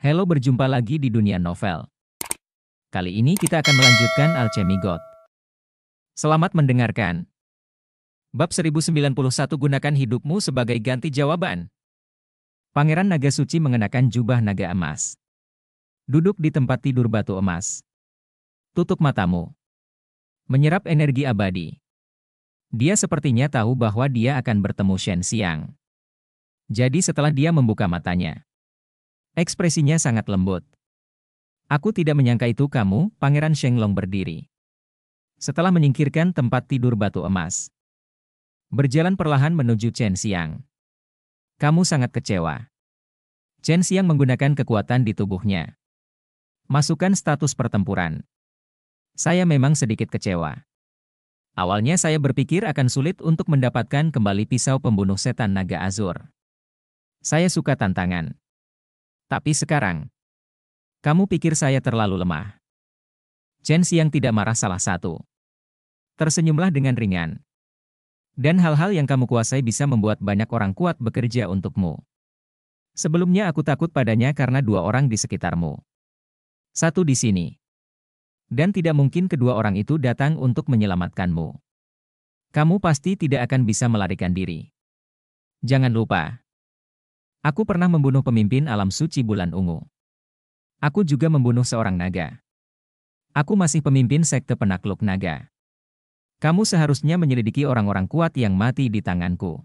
Halo berjumpa lagi di dunia novel. Kali ini kita akan melanjutkan Alchemy God. Selamat mendengarkan. Bab 1091 Gunakan hidupmu sebagai ganti jawaban. Pangeran Naga Suci mengenakan jubah naga emas. Duduk di tempat tidur batu emas. Tutup matamu. Menyerap energi abadi. Dia sepertinya tahu bahwa dia akan bertemu Shen Siang. Jadi setelah dia membuka matanya, Ekspresinya sangat lembut. Aku tidak menyangka itu kamu, Pangeran Shenglong berdiri. Setelah menyingkirkan tempat tidur batu emas. Berjalan perlahan menuju Chen Xiang. Kamu sangat kecewa. Chen Xiang menggunakan kekuatan di tubuhnya. Masukkan status pertempuran. Saya memang sedikit kecewa. Awalnya saya berpikir akan sulit untuk mendapatkan kembali pisau pembunuh setan naga azur. Saya suka tantangan. Tapi sekarang, kamu pikir saya terlalu lemah. Chen Xiang tidak marah salah satu. Tersenyumlah dengan ringan. Dan hal-hal yang kamu kuasai bisa membuat banyak orang kuat bekerja untukmu. Sebelumnya aku takut padanya karena dua orang di sekitarmu. Satu di sini. Dan tidak mungkin kedua orang itu datang untuk menyelamatkanmu. Kamu pasti tidak akan bisa melarikan diri. Jangan lupa, Aku pernah membunuh pemimpin alam suci bulan ungu. Aku juga membunuh seorang naga. Aku masih pemimpin sekte penakluk naga. Kamu seharusnya menyelidiki orang-orang kuat yang mati di tanganku.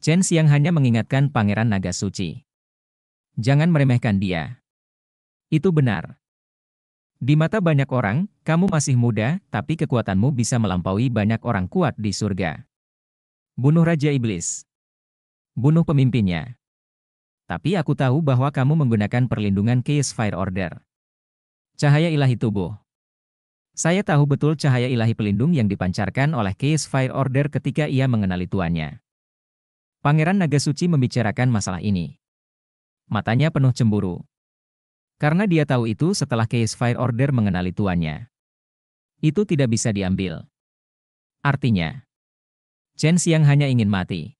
Chen Xiang hanya mengingatkan pangeran naga suci. Jangan meremehkan dia. Itu benar. Di mata banyak orang, kamu masih muda, tapi kekuatanmu bisa melampaui banyak orang kuat di surga. Bunuh Raja Iblis. Bunuh pemimpinnya. Tapi aku tahu bahwa kamu menggunakan perlindungan case fire order. Cahaya ilahi tubuh. Saya tahu betul cahaya ilahi pelindung yang dipancarkan oleh case fire order ketika ia mengenali tuannya. Pangeran Naga Suci membicarakan masalah ini. Matanya penuh cemburu. Karena dia tahu itu setelah case fire order mengenali tuannya. Itu tidak bisa diambil. Artinya, Chen Xiang hanya ingin mati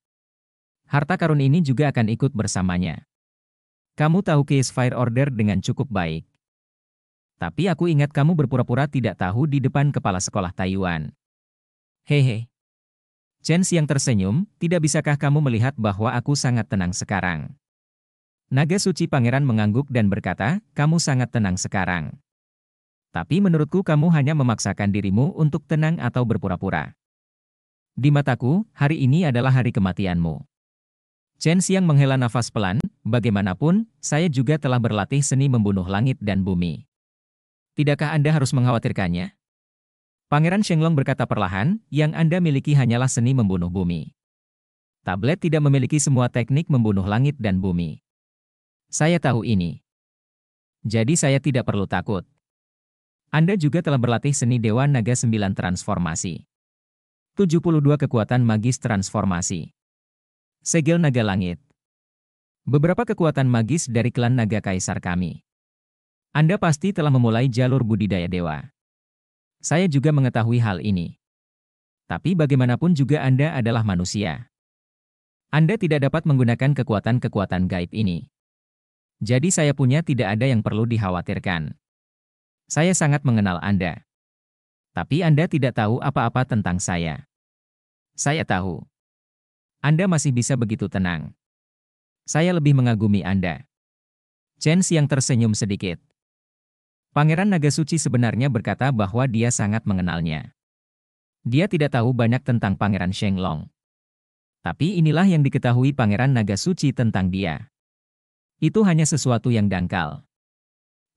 harta karun ini juga akan ikut bersamanya. Kamu tahu case fire order dengan cukup baik. Tapi aku ingat kamu berpura-pura tidak tahu di depan kepala sekolah Taiwan. Hehe. Chen yang tersenyum, tidak bisakah kamu melihat bahwa aku sangat tenang sekarang? Naga suci pangeran mengangguk dan berkata, kamu sangat tenang sekarang. Tapi menurutku kamu hanya memaksakan dirimu untuk tenang atau berpura-pura. Di mataku, hari ini adalah hari kematianmu. Chen Xiang menghela nafas pelan, bagaimanapun, saya juga telah berlatih seni membunuh langit dan bumi. Tidakkah Anda harus mengkhawatirkannya? Pangeran Shenglong berkata perlahan, yang Anda miliki hanyalah seni membunuh bumi. Tablet tidak memiliki semua teknik membunuh langit dan bumi. Saya tahu ini. Jadi saya tidak perlu takut. Anda juga telah berlatih seni Dewa Naga 9 Transformasi. 72 Kekuatan Magis Transformasi Segel Naga Langit Beberapa kekuatan magis dari klan Naga Kaisar kami. Anda pasti telah memulai jalur budidaya dewa. Saya juga mengetahui hal ini. Tapi bagaimanapun juga Anda adalah manusia. Anda tidak dapat menggunakan kekuatan-kekuatan gaib ini. Jadi saya punya tidak ada yang perlu dikhawatirkan. Saya sangat mengenal Anda. Tapi Anda tidak tahu apa-apa tentang saya. Saya tahu. Anda masih bisa begitu tenang. Saya lebih mengagumi Anda. Chen yang tersenyum sedikit. Pangeran Naga Suci sebenarnya berkata bahwa dia sangat mengenalnya. Dia tidak tahu banyak tentang Pangeran Sheng Long. Tapi inilah yang diketahui Pangeran Naga Suci tentang dia. Itu hanya sesuatu yang dangkal.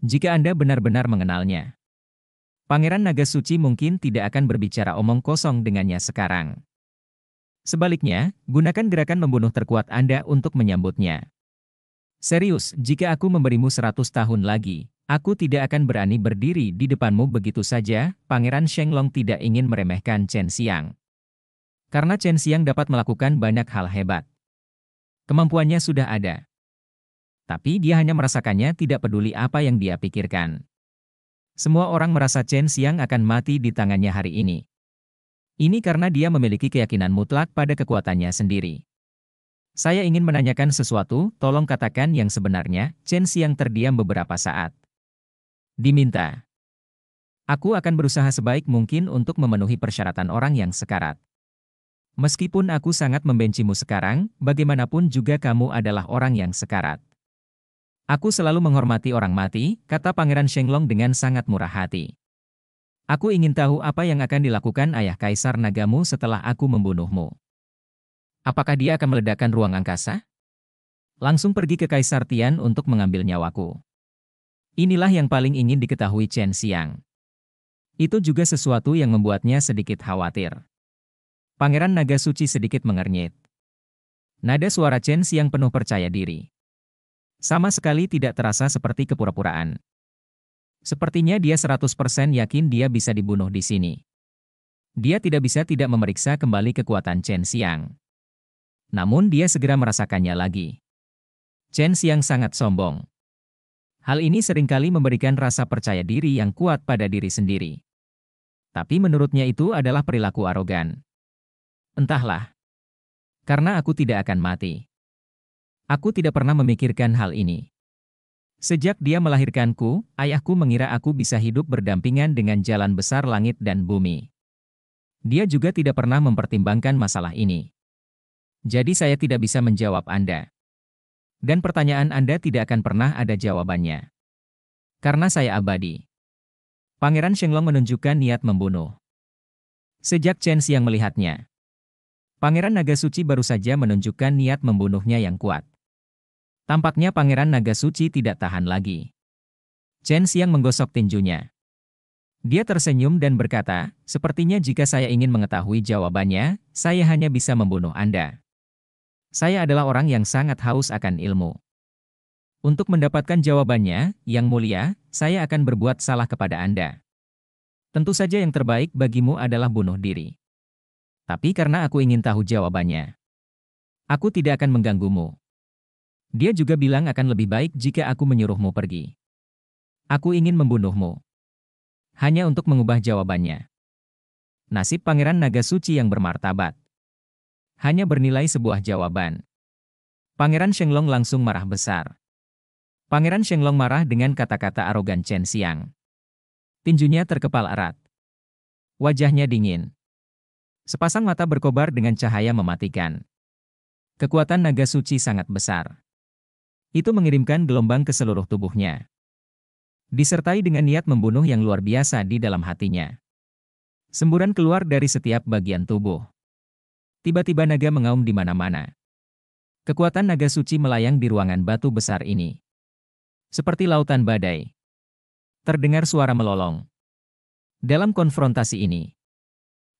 Jika Anda benar-benar mengenalnya, Pangeran Naga Suci mungkin tidak akan berbicara omong kosong dengannya sekarang. Sebaliknya, gunakan gerakan membunuh terkuat Anda untuk menyambutnya. Serius, jika aku memberimu 100 tahun lagi, aku tidak akan berani berdiri di depanmu begitu saja, Pangeran Shenglong tidak ingin meremehkan Chen Xiang. Karena Chen Xiang dapat melakukan banyak hal hebat. Kemampuannya sudah ada. Tapi dia hanya merasakannya tidak peduli apa yang dia pikirkan. Semua orang merasa Chen Xiang akan mati di tangannya hari ini. Ini karena dia memiliki keyakinan mutlak pada kekuatannya sendiri. Saya ingin menanyakan sesuatu, tolong katakan yang sebenarnya, Chen Xiang terdiam beberapa saat. Diminta. Aku akan berusaha sebaik mungkin untuk memenuhi persyaratan orang yang sekarat. Meskipun aku sangat membencimu sekarang, bagaimanapun juga kamu adalah orang yang sekarat. Aku selalu menghormati orang mati, kata Pangeran Shenglong dengan sangat murah hati. Aku ingin tahu apa yang akan dilakukan ayah kaisar nagamu setelah aku membunuhmu. Apakah dia akan meledakkan ruang angkasa? Langsung pergi ke Kaisar Tian untuk mengambil nyawaku. Inilah yang paling ingin diketahui Chen Xiang. Itu juga sesuatu yang membuatnya sedikit khawatir. Pangeran Naga Suci sedikit mengernyit. Nada suara Chen Xiang penuh percaya diri. Sama sekali tidak terasa seperti kepura-puraan. Sepertinya dia 100% yakin dia bisa dibunuh di sini. Dia tidak bisa tidak memeriksa kembali kekuatan Chen Xiang. Namun dia segera merasakannya lagi. Chen Xiang sangat sombong. Hal ini seringkali memberikan rasa percaya diri yang kuat pada diri sendiri. Tapi menurutnya itu adalah perilaku arogan. Entahlah. Karena aku tidak akan mati. Aku tidak pernah memikirkan hal ini. Sejak dia melahirkanku, ayahku mengira aku bisa hidup berdampingan dengan jalan besar langit dan bumi. Dia juga tidak pernah mempertimbangkan masalah ini. Jadi saya tidak bisa menjawab Anda. Dan pertanyaan Anda tidak akan pernah ada jawabannya. Karena saya abadi. Pangeran Shenglong menunjukkan niat membunuh. Sejak Chen Xiang melihatnya, Pangeran Naga Suci baru saja menunjukkan niat membunuhnya yang kuat. Tampaknya Pangeran Naga Suci tidak tahan lagi. Chen Xiang menggosok tinjunya. Dia tersenyum dan berkata, sepertinya jika saya ingin mengetahui jawabannya, saya hanya bisa membunuh Anda. Saya adalah orang yang sangat haus akan ilmu. Untuk mendapatkan jawabannya, yang mulia, saya akan berbuat salah kepada Anda. Tentu saja yang terbaik bagimu adalah bunuh diri. Tapi karena aku ingin tahu jawabannya, aku tidak akan mengganggumu. Dia juga bilang akan lebih baik jika aku menyuruhmu pergi. Aku ingin membunuhmu. Hanya untuk mengubah jawabannya. Nasib Pangeran Naga Suci yang bermartabat. Hanya bernilai sebuah jawaban. Pangeran Shenglong langsung marah besar. Pangeran Shenglong marah dengan kata-kata arogan Chen Xiang. Tinjunya terkepal erat. Wajahnya dingin. Sepasang mata berkobar dengan cahaya mematikan. Kekuatan naga suci sangat besar itu mengirimkan gelombang ke seluruh tubuhnya. Disertai dengan niat membunuh yang luar biasa di dalam hatinya. Semburan keluar dari setiap bagian tubuh. Tiba-tiba naga mengaum di mana-mana. Kekuatan naga suci melayang di ruangan batu besar ini. Seperti lautan badai. Terdengar suara melolong. Dalam konfrontasi ini,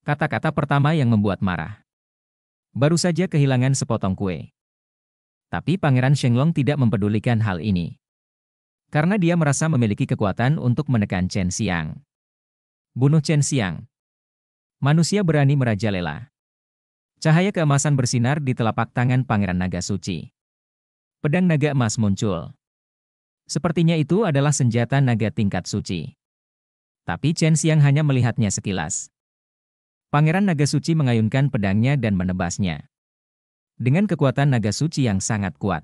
kata-kata pertama yang membuat marah. Baru saja kehilangan sepotong kue. Tapi Pangeran Shenglong tidak mempedulikan hal ini. Karena dia merasa memiliki kekuatan untuk menekan Chen Xiang. Bunuh Chen Xiang. Manusia berani merajalela. Cahaya keemasan bersinar di telapak tangan Pangeran Naga Suci. Pedang naga emas muncul. Sepertinya itu adalah senjata naga tingkat suci. Tapi Chen Xiang hanya melihatnya sekilas. Pangeran Naga Suci mengayunkan pedangnya dan menebasnya dengan kekuatan naga suci yang sangat kuat.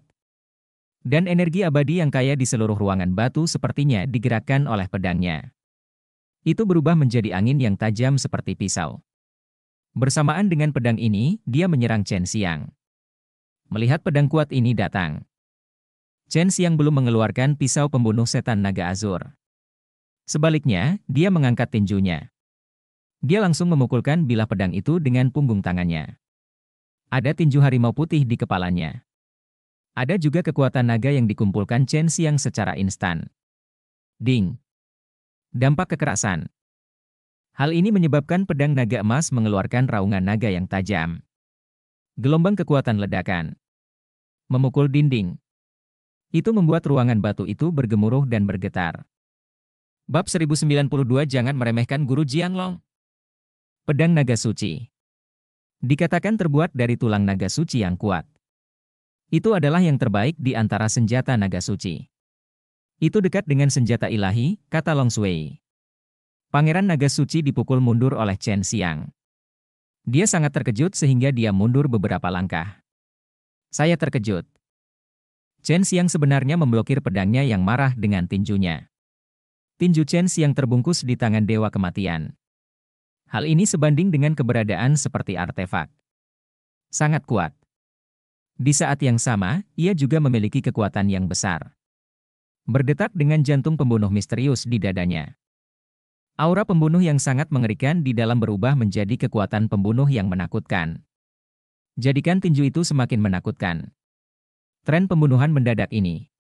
Dan energi abadi yang kaya di seluruh ruangan batu sepertinya digerakkan oleh pedangnya. Itu berubah menjadi angin yang tajam seperti pisau. Bersamaan dengan pedang ini, dia menyerang Chen Xiang. Melihat pedang kuat ini datang, Chen Xiang belum mengeluarkan pisau pembunuh setan naga azur. Sebaliknya, dia mengangkat tinjunya. Dia langsung memukulkan bilah pedang itu dengan punggung tangannya. Ada tinju harimau putih di kepalanya. Ada juga kekuatan naga yang dikumpulkan Chen Xiang secara instan. Ding. Dampak kekerasan. Hal ini menyebabkan pedang naga emas mengeluarkan raungan naga yang tajam. Gelombang kekuatan ledakan. Memukul dinding. Itu membuat ruangan batu itu bergemuruh dan bergetar. Bab 1092 Jangan meremehkan Guru Jianlong. Pedang Naga Suci Dikatakan terbuat dari tulang naga suci yang kuat. Itu adalah yang terbaik di antara senjata naga suci. Itu dekat dengan senjata ilahi, kata Long Sui. Pangeran naga suci dipukul mundur oleh Chen Xiang. Dia sangat terkejut sehingga dia mundur beberapa langkah. Saya terkejut. Chen Xiang sebenarnya memblokir pedangnya yang marah dengan tinjunya. Tinju Chen Xiang terbungkus di tangan Dewa Kematian. Hal ini sebanding dengan keberadaan seperti artefak. Sangat kuat. Di saat yang sama, ia juga memiliki kekuatan yang besar. Berdetak dengan jantung pembunuh misterius di dadanya. Aura pembunuh yang sangat mengerikan di dalam berubah menjadi kekuatan pembunuh yang menakutkan. Jadikan tinju itu semakin menakutkan. Tren pembunuhan mendadak ini.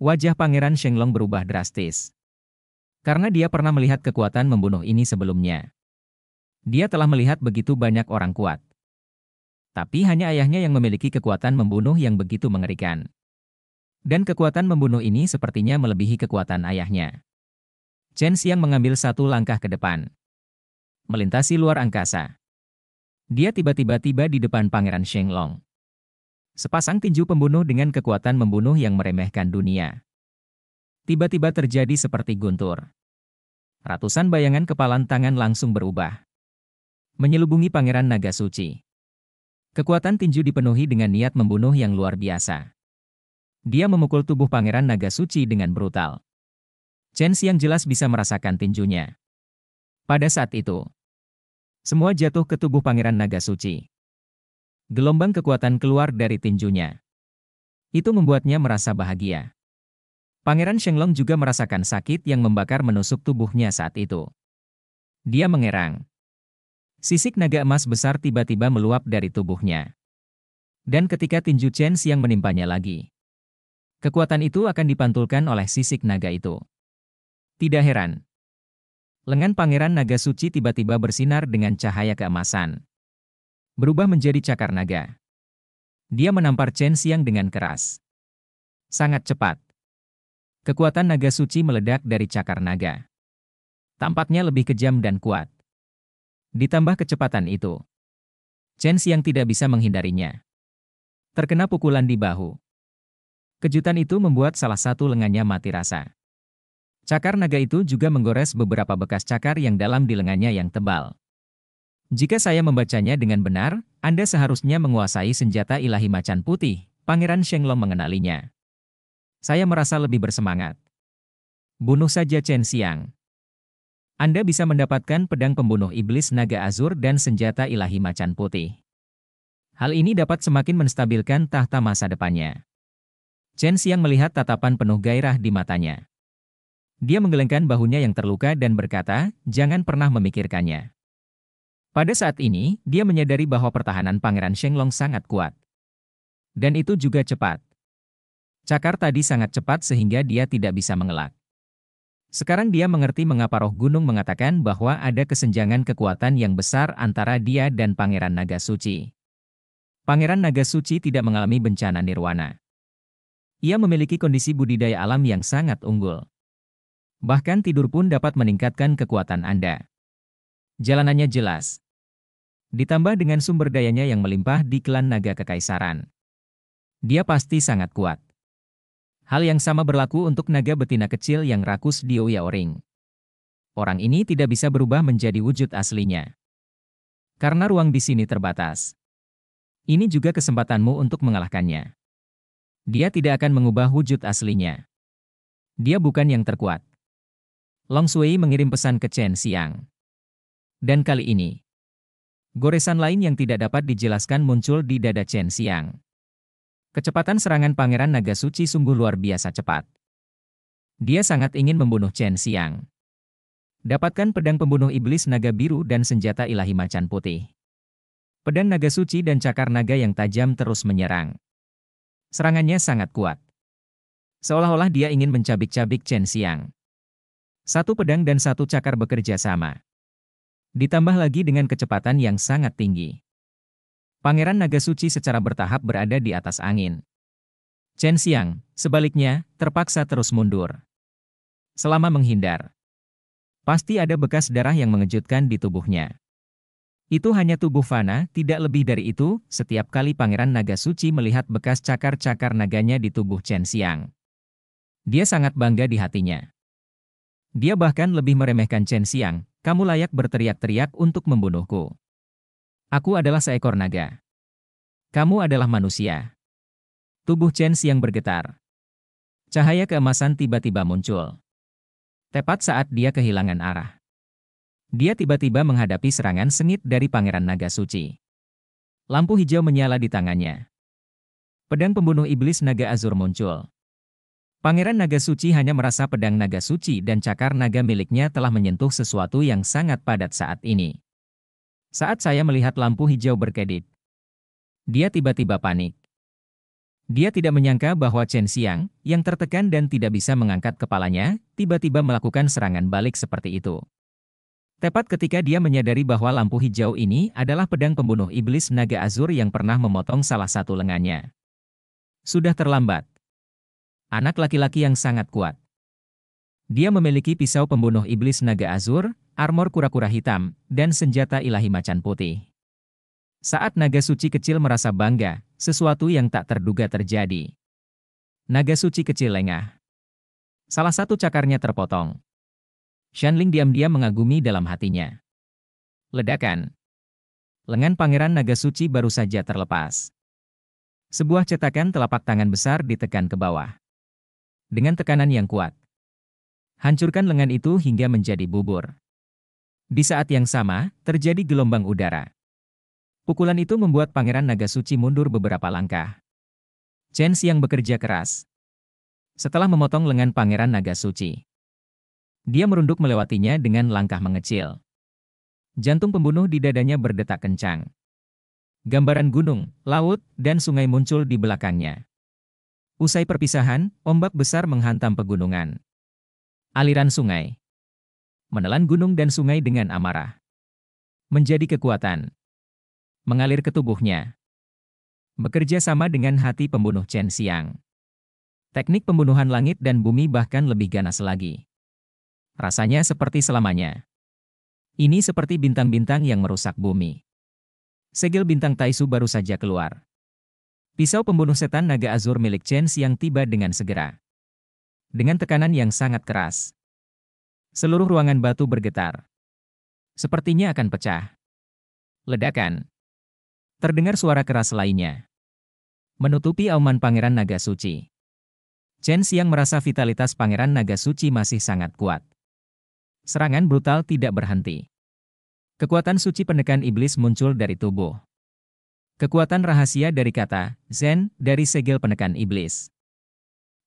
Wajah Pangeran Shenglong berubah drastis. Karena dia pernah melihat kekuatan membunuh ini sebelumnya. Dia telah melihat begitu banyak orang kuat. Tapi hanya ayahnya yang memiliki kekuatan membunuh yang begitu mengerikan. Dan kekuatan membunuh ini sepertinya melebihi kekuatan ayahnya. Chen Xiang mengambil satu langkah ke depan. Melintasi luar angkasa. Dia tiba-tiba tiba di depan Pangeran Sheng Long. Sepasang tinju pembunuh dengan kekuatan membunuh yang meremehkan dunia. Tiba-tiba terjadi seperti guntur. Ratusan bayangan kepalan tangan langsung berubah menyelubungi Pangeran Naga Suci. Kekuatan tinju dipenuhi dengan niat membunuh yang luar biasa. Dia memukul tubuh Pangeran Naga Suci dengan brutal. Chen Xiang jelas bisa merasakan tinjunya. Pada saat itu, semua jatuh ke tubuh Pangeran Naga Suci. Gelombang kekuatan keluar dari tinjunya. Itu membuatnya merasa bahagia. Pangeran Shenglong juga merasakan sakit yang membakar menusuk tubuhnya saat itu. Dia mengerang. Sisik naga emas besar tiba-tiba meluap dari tubuhnya. Dan ketika tinju Chen siang menimpanya lagi. Kekuatan itu akan dipantulkan oleh sisik naga itu. Tidak heran. Lengan pangeran naga suci tiba-tiba bersinar dengan cahaya keemasan. Berubah menjadi cakar naga. Dia menampar Chen siang dengan keras. Sangat cepat. Kekuatan naga suci meledak dari cakar naga. Tampaknya lebih kejam dan kuat. Ditambah kecepatan itu. Chen Xiang tidak bisa menghindarinya. Terkena pukulan di bahu. Kejutan itu membuat salah satu lengannya mati rasa. Cakar naga itu juga menggores beberapa bekas cakar yang dalam di lengannya yang tebal. Jika saya membacanya dengan benar, Anda seharusnya menguasai senjata ilahi macan putih, Pangeran Shenglong mengenalinya. Saya merasa lebih bersemangat. Bunuh saja Chen Xiang. Anda bisa mendapatkan pedang pembunuh iblis naga azur dan senjata ilahi macan putih. Hal ini dapat semakin menstabilkan tahta masa depannya. Chen Xiang melihat tatapan penuh gairah di matanya. Dia menggelengkan bahunya yang terluka dan berkata, jangan pernah memikirkannya. Pada saat ini, dia menyadari bahwa pertahanan Pangeran Shenglong sangat kuat. Dan itu juga cepat. Cakar tadi sangat cepat sehingga dia tidak bisa mengelak. Sekarang dia mengerti mengapa roh gunung mengatakan bahwa ada kesenjangan kekuatan yang besar antara dia dan Pangeran Naga Suci. Pangeran Naga Suci tidak mengalami bencana nirwana. Ia memiliki kondisi budidaya alam yang sangat unggul. Bahkan tidur pun dapat meningkatkan kekuatan Anda. Jalanannya jelas. Ditambah dengan sumber dayanya yang melimpah di klan Naga Kekaisaran. Dia pasti sangat kuat. Hal yang sama berlaku untuk naga betina kecil yang rakus di Oyaoring. Orang ini tidak bisa berubah menjadi wujud aslinya. Karena ruang di sini terbatas. Ini juga kesempatanmu untuk mengalahkannya. Dia tidak akan mengubah wujud aslinya. Dia bukan yang terkuat. Long Sui mengirim pesan ke Chen Xiang. Dan kali ini, goresan lain yang tidak dapat dijelaskan muncul di dada Chen Xiang. Kecepatan serangan Pangeran Naga Suci sungguh luar biasa cepat. Dia sangat ingin membunuh Chen Xiang. Dapatkan pedang pembunuh iblis naga biru dan senjata ilahi macan putih. Pedang naga suci dan cakar naga yang tajam terus menyerang. Serangannya sangat kuat. Seolah-olah dia ingin mencabik-cabik Chen Xiang. Satu pedang dan satu cakar bekerja sama. Ditambah lagi dengan kecepatan yang sangat tinggi. Pangeran Naga Suci secara bertahap berada di atas angin. Chen Xiang, sebaliknya, terpaksa terus mundur. Selama menghindar. Pasti ada bekas darah yang mengejutkan di tubuhnya. Itu hanya tubuh Fana, tidak lebih dari itu, setiap kali Pangeran Naga Suci melihat bekas cakar-cakar naganya di tubuh Chen Xiang. Dia sangat bangga di hatinya. Dia bahkan lebih meremehkan Chen Xiang, kamu layak berteriak-teriak untuk membunuhku. Aku adalah seekor naga. Kamu adalah manusia. Tubuh Chen yang bergetar. Cahaya keemasan tiba-tiba muncul. Tepat saat dia kehilangan arah. Dia tiba-tiba menghadapi serangan sengit dari Pangeran Naga Suci. Lampu hijau menyala di tangannya. Pedang pembunuh iblis Naga Azur muncul. Pangeran Naga Suci hanya merasa pedang Naga Suci dan cakar naga miliknya telah menyentuh sesuatu yang sangat padat saat ini. Saat saya melihat lampu hijau berkedip, dia tiba-tiba panik. Dia tidak menyangka bahwa Chen Xiang, yang tertekan dan tidak bisa mengangkat kepalanya, tiba-tiba melakukan serangan balik seperti itu. Tepat ketika dia menyadari bahwa lampu hijau ini adalah pedang pembunuh iblis naga azur yang pernah memotong salah satu lengannya. Sudah terlambat. Anak laki-laki yang sangat kuat. Dia memiliki pisau pembunuh iblis naga azur, armor kura-kura hitam, dan senjata ilahi macan putih. Saat naga suci kecil merasa bangga, sesuatu yang tak terduga terjadi. Naga suci kecil lengah. Salah satu cakarnya terpotong. Shanling diam-diam mengagumi dalam hatinya. Ledakan. Lengan pangeran naga suci baru saja terlepas. Sebuah cetakan telapak tangan besar ditekan ke bawah. Dengan tekanan yang kuat, Hancurkan lengan itu hingga menjadi bubur. Di saat yang sama, terjadi gelombang udara. Pukulan itu membuat Pangeran Naga Suci mundur beberapa langkah. Chen Xiang bekerja keras. Setelah memotong lengan Pangeran Naga Suci, dia merunduk melewatinya dengan langkah mengecil. Jantung pembunuh di dadanya berdetak kencang. Gambaran gunung, laut, dan sungai muncul di belakangnya. Usai perpisahan, ombak besar menghantam pegunungan aliran sungai, menelan gunung dan sungai dengan amarah, menjadi kekuatan, mengalir ke tubuhnya, bekerja sama dengan hati pembunuh Chen Xiang. Teknik pembunuhan langit dan bumi bahkan lebih ganas lagi. Rasanya seperti selamanya. Ini seperti bintang-bintang yang merusak bumi. Segel bintang Taisu baru saja keluar. Pisau pembunuh setan naga azur milik Chen Xiang tiba dengan segera dengan tekanan yang sangat keras. Seluruh ruangan batu bergetar. Sepertinya akan pecah. Ledakan. Terdengar suara keras lainnya. Menutupi auman Pangeran Naga Suci. Chen Xiang merasa vitalitas Pangeran Naga Suci masih sangat kuat. Serangan brutal tidak berhenti. Kekuatan suci penekan iblis muncul dari tubuh. Kekuatan rahasia dari kata Zen dari segel penekan iblis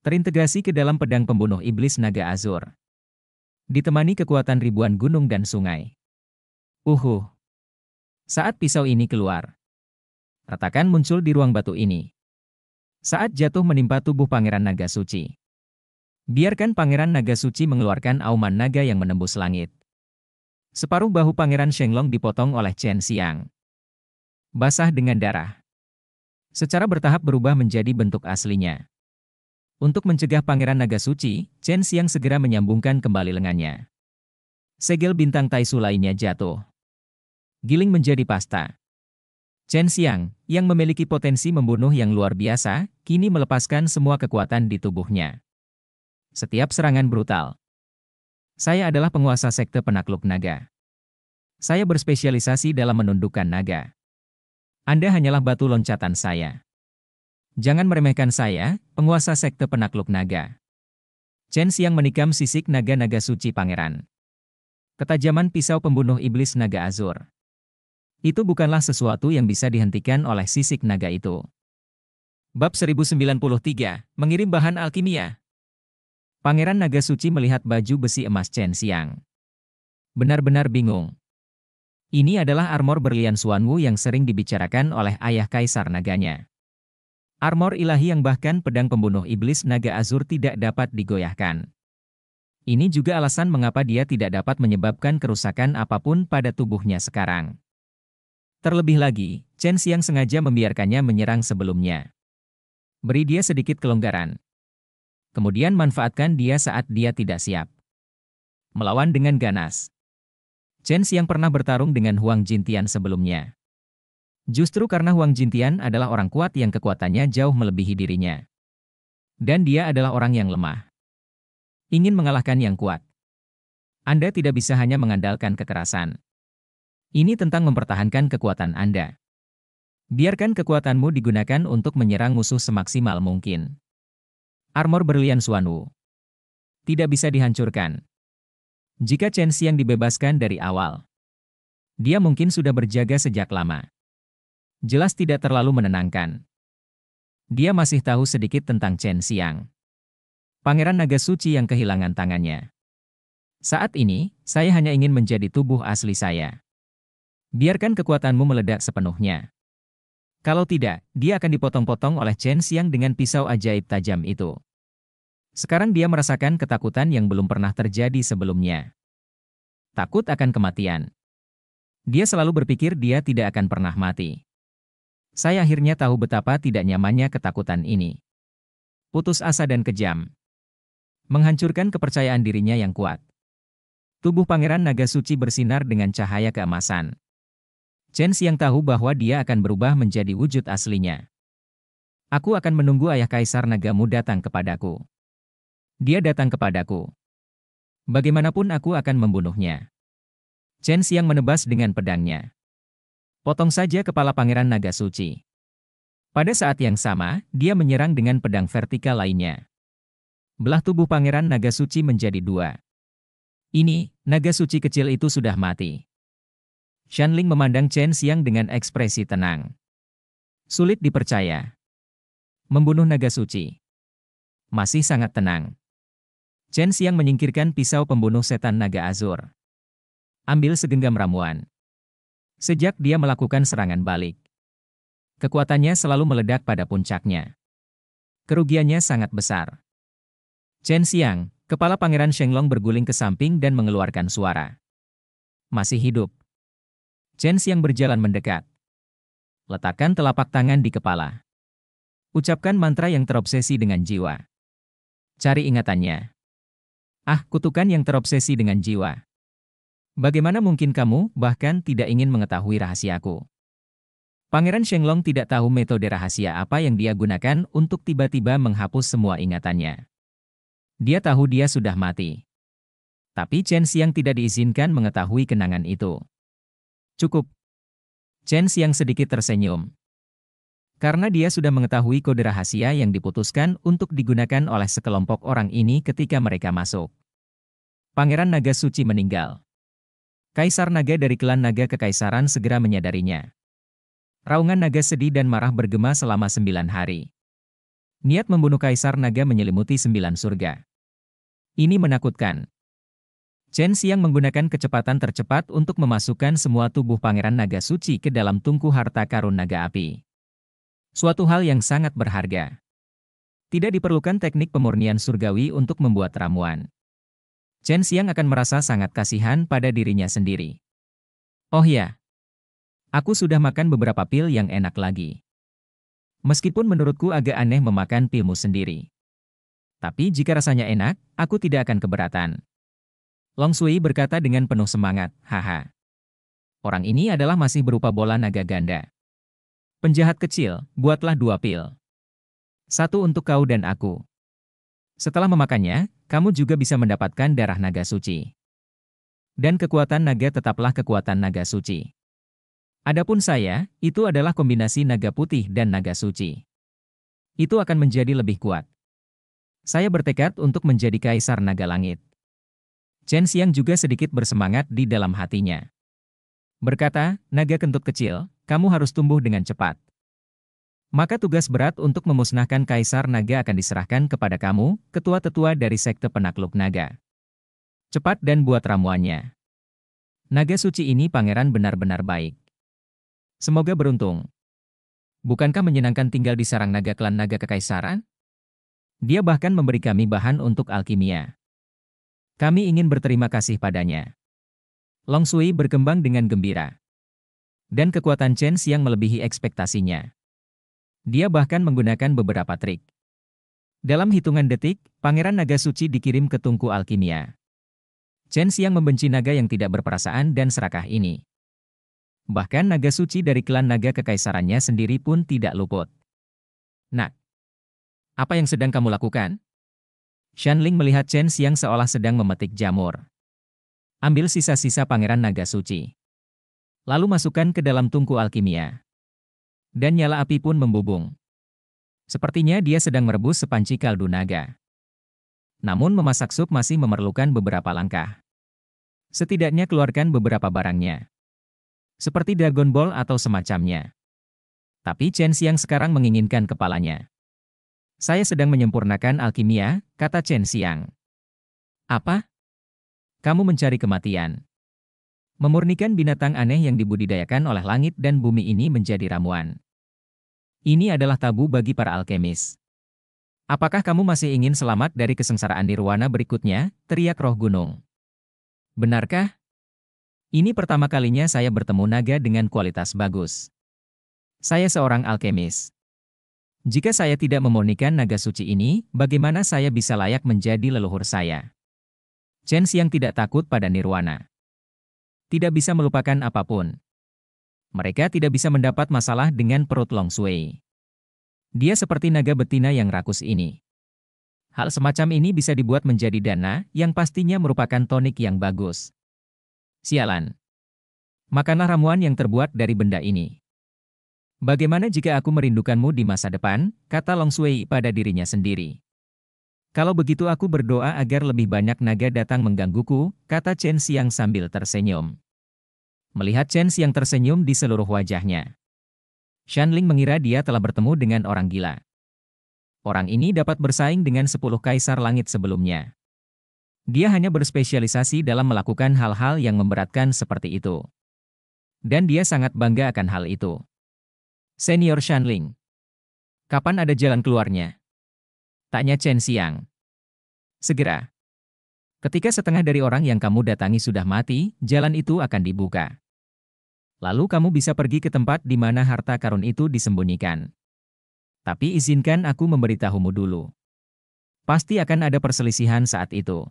terintegrasi ke dalam pedang pembunuh iblis naga Azur. Ditemani kekuatan ribuan gunung dan sungai. Uhuh. Saat pisau ini keluar, ratakan muncul di ruang batu ini. Saat jatuh menimpa tubuh Pangeran Naga Suci. Biarkan Pangeran Naga Suci mengeluarkan auman naga yang menembus langit. Separuh bahu Pangeran Shenglong dipotong oleh Chen Xiang. Basah dengan darah. Secara bertahap berubah menjadi bentuk aslinya. Untuk mencegah Pangeran Naga Suci, Chen Xiang segera menyambungkan kembali lengannya. Segel bintang Taisu lainnya jatuh. Giling menjadi pasta. Chen Xiang, yang memiliki potensi membunuh yang luar biasa, kini melepaskan semua kekuatan di tubuhnya. Setiap serangan brutal. Saya adalah penguasa sekte penakluk naga. Saya berspesialisasi dalam menundukkan naga. Anda hanyalah batu loncatan saya. Jangan meremehkan saya, penguasa sekte penakluk naga. Chen Xiang menikam sisik naga-naga suci pangeran. Ketajaman pisau pembunuh iblis naga azur. Itu bukanlah sesuatu yang bisa dihentikan oleh sisik naga itu. Bab 1093, Mengirim Bahan Alkimia Pangeran Naga Suci melihat baju besi emas Chen Xiang. Benar-benar bingung. Ini adalah armor berlian Suanwu yang sering dibicarakan oleh ayah kaisar naganya. Armor ilahi yang bahkan pedang pembunuh iblis naga azur tidak dapat digoyahkan. Ini juga alasan mengapa dia tidak dapat menyebabkan kerusakan apapun pada tubuhnya sekarang. Terlebih lagi, Chen Xiang sengaja membiarkannya menyerang sebelumnya. Beri dia sedikit kelonggaran. Kemudian manfaatkan dia saat dia tidak siap. Melawan dengan ganas. Chen Xiang pernah bertarung dengan Huang Jintian sebelumnya. Justru karena Huang Jintian adalah orang kuat yang kekuatannya jauh melebihi dirinya. Dan dia adalah orang yang lemah. Ingin mengalahkan yang kuat. Anda tidak bisa hanya mengandalkan kekerasan. Ini tentang mempertahankan kekuatan Anda. Biarkan kekuatanmu digunakan untuk menyerang musuh semaksimal mungkin. Armor berlian Suanu tidak bisa dihancurkan. Jika Chen Xiang dibebaskan dari awal, dia mungkin sudah berjaga sejak lama jelas tidak terlalu menenangkan. Dia masih tahu sedikit tentang Chen Xiang. Pangeran Naga Suci yang kehilangan tangannya. Saat ini, saya hanya ingin menjadi tubuh asli saya. Biarkan kekuatanmu meledak sepenuhnya. Kalau tidak, dia akan dipotong-potong oleh Chen Xiang dengan pisau ajaib tajam itu. Sekarang dia merasakan ketakutan yang belum pernah terjadi sebelumnya. Takut akan kematian. Dia selalu berpikir dia tidak akan pernah mati. Saya akhirnya tahu betapa tidak nyamannya ketakutan ini. Putus asa dan kejam. Menghancurkan kepercayaan dirinya yang kuat. Tubuh Pangeran Naga Suci bersinar dengan cahaya keemasan. Chen yang tahu bahwa dia akan berubah menjadi wujud aslinya. Aku akan menunggu ayah kaisar nagamu datang kepadaku. Dia datang kepadaku. Bagaimanapun aku akan membunuhnya. Chen yang menebas dengan pedangnya. Potong saja kepala Pangeran Naga Suci. Pada saat yang sama, dia menyerang dengan pedang vertikal lainnya. Belah tubuh Pangeran Naga Suci menjadi dua. Ini, Naga Suci kecil itu sudah mati. Shanling memandang Chen Xiang dengan ekspresi tenang. Sulit dipercaya. Membunuh Naga Suci. Masih sangat tenang. Chen Xiang menyingkirkan pisau pembunuh setan Naga Azur. Ambil segenggam ramuan. Sejak dia melakukan serangan balik, kekuatannya selalu meledak pada puncaknya. Kerugiannya sangat besar. Chen Xiang, kepala pangeran Shenglong berguling ke samping dan mengeluarkan suara. Masih hidup. Chen Xiang berjalan mendekat. Letakkan telapak tangan di kepala. Ucapkan mantra yang terobsesi dengan jiwa. Cari ingatannya. Ah, kutukan yang terobsesi dengan jiwa. Bagaimana mungkin kamu bahkan tidak ingin mengetahui rahasiaku? Pangeran Shenglong tidak tahu metode rahasia apa yang dia gunakan untuk tiba-tiba menghapus semua ingatannya. Dia tahu dia sudah mati. Tapi Chen Xiang tidak diizinkan mengetahui kenangan itu. Cukup. Chen Xiang sedikit tersenyum. Karena dia sudah mengetahui kode rahasia yang diputuskan untuk digunakan oleh sekelompok orang ini ketika mereka masuk. Pangeran Naga Suci meninggal. Kaisar Naga dari klan Naga Kekaisaran segera menyadarinya. Raungan naga sedih dan marah bergema selama sembilan hari. Niat membunuh Kaisar Naga menyelimuti sembilan surga. Ini menakutkan. Chen Xiang menggunakan kecepatan tercepat untuk memasukkan semua tubuh Pangeran Naga Suci ke dalam tungku harta karun naga api. Suatu hal yang sangat berharga. Tidak diperlukan teknik pemurnian surgawi untuk membuat ramuan. Chen Xiang akan merasa sangat kasihan pada dirinya sendiri. Oh ya, aku sudah makan beberapa pil yang enak lagi. Meskipun menurutku agak aneh memakan pilmu sendiri. Tapi jika rasanya enak, aku tidak akan keberatan. Long Sui berkata dengan penuh semangat, haha. Orang ini adalah masih berupa bola naga ganda. Penjahat kecil, buatlah dua pil. Satu untuk kau dan aku. Setelah memakannya, kamu juga bisa mendapatkan darah naga suci. Dan kekuatan naga tetaplah kekuatan naga suci. Adapun saya, itu adalah kombinasi naga putih dan naga suci. Itu akan menjadi lebih kuat. Saya bertekad untuk menjadi kaisar naga langit. Chen Xiang juga sedikit bersemangat di dalam hatinya. Berkata, naga kentut kecil, kamu harus tumbuh dengan cepat. Maka tugas berat untuk memusnahkan Kaisar Naga akan diserahkan kepada kamu, ketua-tetua dari sekte penakluk naga. Cepat dan buat ramuannya. Naga suci ini pangeran benar-benar baik. Semoga beruntung. Bukankah menyenangkan tinggal di sarang naga klan naga kekaisaran? Dia bahkan memberi kami bahan untuk alkimia. Kami ingin berterima kasih padanya. Long Sui berkembang dengan gembira. Dan kekuatan Chen siang melebihi ekspektasinya. Dia bahkan menggunakan beberapa trik. Dalam hitungan detik, Pangeran Naga Suci dikirim ke Tungku Alkimia. Chen Siang membenci naga yang tidak berperasaan dan serakah ini. Bahkan naga suci dari klan naga kekaisarannya sendiri pun tidak luput. Nak, apa yang sedang kamu lakukan? Shan Ling melihat Chen Siang seolah sedang memetik jamur. Ambil sisa-sisa pangeran naga suci. Lalu masukkan ke dalam tungku alkimia dan nyala api pun membubung. Sepertinya dia sedang merebus sepanci kaldu naga. Namun memasak sup masih memerlukan beberapa langkah. Setidaknya keluarkan beberapa barangnya. Seperti Dragon Ball atau semacamnya. Tapi Chen Xiang sekarang menginginkan kepalanya. Saya sedang menyempurnakan alkimia, kata Chen Xiang. Apa? Kamu mencari kematian. Memurnikan binatang aneh yang dibudidayakan oleh langit dan bumi ini menjadi ramuan. Ini adalah tabu bagi para alkemis. Apakah kamu masih ingin selamat dari kesengsaraan nirwana berikutnya? Teriak roh gunung. Benarkah? Ini pertama kalinya saya bertemu naga dengan kualitas bagus. Saya seorang alkemis. Jika saya tidak memurnikan naga suci ini, bagaimana saya bisa layak menjadi leluhur saya? Chance yang tidak takut pada nirwana tidak bisa melupakan apapun. Mereka tidak bisa mendapat masalah dengan perut Long Sui. Dia seperti naga betina yang rakus ini. Hal semacam ini bisa dibuat menjadi dana yang pastinya merupakan tonik yang bagus. Sialan. Makanlah ramuan yang terbuat dari benda ini. Bagaimana jika aku merindukanmu di masa depan, kata Long Sui pada dirinya sendiri. Kalau begitu aku berdoa agar lebih banyak naga datang menggangguku, kata Chen Xiang sambil tersenyum melihat Chen yang tersenyum di seluruh wajahnya. Shan Ling mengira dia telah bertemu dengan orang gila. Orang ini dapat bersaing dengan sepuluh kaisar langit sebelumnya. Dia hanya berspesialisasi dalam melakukan hal-hal yang memberatkan seperti itu. Dan dia sangat bangga akan hal itu. Senior Shan Ling, Kapan ada jalan keluarnya? Tanya Chen Xiang. Segera. Ketika setengah dari orang yang kamu datangi sudah mati, jalan itu akan dibuka. Lalu kamu bisa pergi ke tempat di mana harta karun itu disembunyikan. Tapi izinkan aku memberitahumu dulu. Pasti akan ada perselisihan saat itu.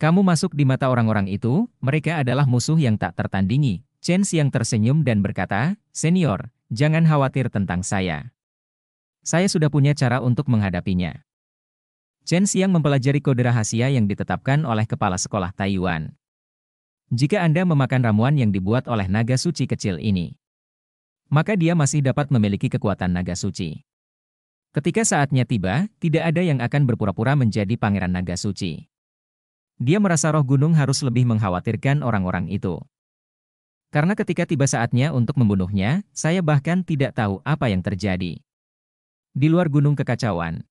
Kamu masuk di mata orang-orang itu, mereka adalah musuh yang tak tertandingi. Chen yang tersenyum dan berkata, Senior, jangan khawatir tentang saya. Saya sudah punya cara untuk menghadapinya. Chen Xiang mempelajari kode rahasia yang ditetapkan oleh kepala sekolah Taiwan. Jika Anda memakan ramuan yang dibuat oleh naga suci kecil ini, maka dia masih dapat memiliki kekuatan naga suci. Ketika saatnya tiba, tidak ada yang akan berpura-pura menjadi pangeran naga suci. Dia merasa roh gunung harus lebih mengkhawatirkan orang-orang itu. Karena ketika tiba saatnya untuk membunuhnya, saya bahkan tidak tahu apa yang terjadi. Di luar gunung kekacauan,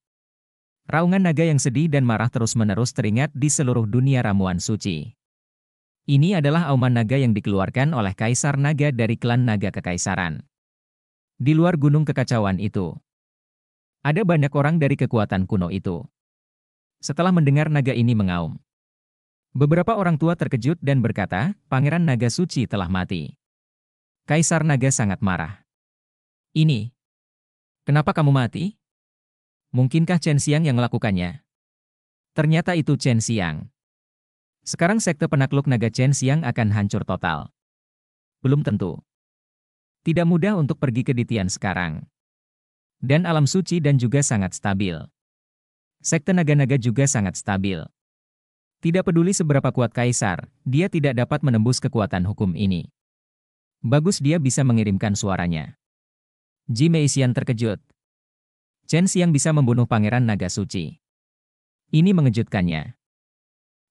Raungan naga yang sedih dan marah terus-menerus teringat di seluruh dunia ramuan suci. Ini adalah auman naga yang dikeluarkan oleh Kaisar Naga dari klan Naga Kekaisaran. Di luar gunung kekacauan itu, ada banyak orang dari kekuatan kuno itu. Setelah mendengar naga ini mengaum, beberapa orang tua terkejut dan berkata, Pangeran Naga Suci telah mati. Kaisar Naga sangat marah. Ini, kenapa kamu mati? Mungkinkah Chen Xiang yang melakukannya? Ternyata itu Chen Xiang. Sekarang sekte penakluk naga Chen Xiang akan hancur total. Belum tentu. Tidak mudah untuk pergi ke Ditian sekarang. Dan alam suci dan juga sangat stabil. Sekte naga-naga juga sangat stabil. Tidak peduli seberapa kuat kaisar, dia tidak dapat menembus kekuatan hukum ini. Bagus dia bisa mengirimkan suaranya. Ji Meixian terkejut, Chen Xiang bisa membunuh Pangeran Naga Suci. Ini mengejutkannya.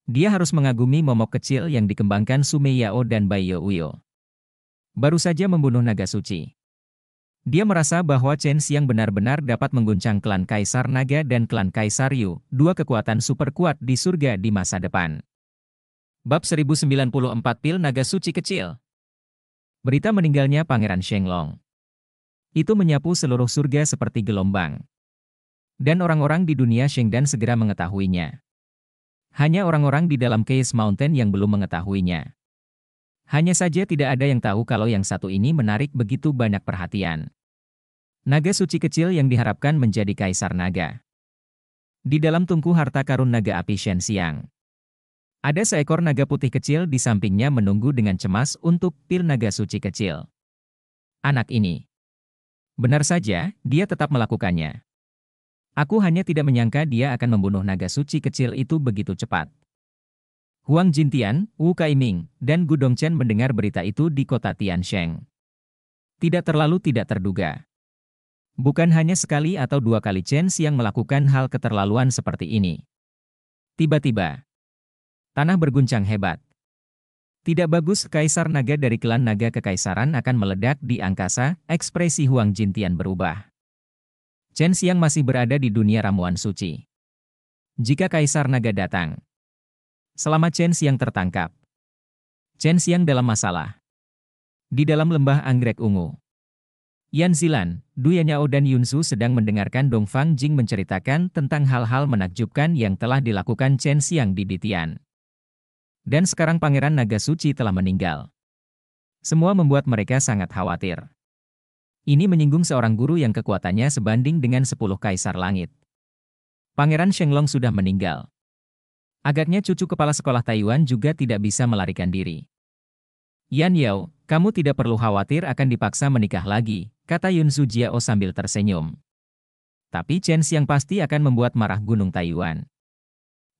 Dia harus mengagumi momok kecil yang dikembangkan Sumeyao dan Baiyo Uyo. Baru saja membunuh Naga Suci. Dia merasa bahwa Chen Xiang benar-benar dapat mengguncang klan Kaisar Naga dan klan Kaisar Yu, dua kekuatan super kuat di surga di masa depan. Bab 1094 Pil Naga Suci Kecil Berita meninggalnya Pangeran Shenglong itu menyapu seluruh surga seperti gelombang. Dan orang-orang di dunia Shengdan segera mengetahuinya. Hanya orang-orang di dalam Case Mountain yang belum mengetahuinya. Hanya saja tidak ada yang tahu kalau yang satu ini menarik begitu banyak perhatian. Naga suci kecil yang diharapkan menjadi kaisar naga. Di dalam tungku harta karun naga api Shen Siang. Ada seekor naga putih kecil di sampingnya menunggu dengan cemas untuk pil naga suci kecil. Anak ini. Benar saja, dia tetap melakukannya. Aku hanya tidak menyangka dia akan membunuh naga suci kecil itu begitu cepat. Huang Jintian, Wu Kaiming, dan Gu Dongchen mendengar berita itu di kota Tiansheng. Tidak terlalu tidak terduga. Bukan hanya sekali atau dua kali Chen siang melakukan hal keterlaluan seperti ini. Tiba-tiba, tanah berguncang hebat. Tidak bagus kaisar naga dari klan naga kekaisaran akan meledak di angkasa, ekspresi Huang Jintian berubah. Chen Xiang masih berada di dunia ramuan suci. Jika kaisar naga datang, selama Chen Xiang tertangkap, Chen Xiang dalam masalah. Di dalam lembah anggrek ungu, Yan Zilan, Du Yanyao dan Yun Su sedang mendengarkan Dong Fang Jing menceritakan tentang hal-hal menakjubkan yang telah dilakukan Chen Xiang di Ditian. Dan sekarang Pangeran Naga Suci telah meninggal. Semua membuat mereka sangat khawatir. Ini menyinggung seorang guru yang kekuatannya sebanding dengan sepuluh kaisar langit. Pangeran Shenglong sudah meninggal. Agaknya cucu kepala sekolah Taiwan juga tidak bisa melarikan diri. Yan Yao, kamu tidak perlu khawatir akan dipaksa menikah lagi, kata Yun Su Jiao sambil tersenyum. Tapi Chen Xiang pasti akan membuat marah gunung Taiwan.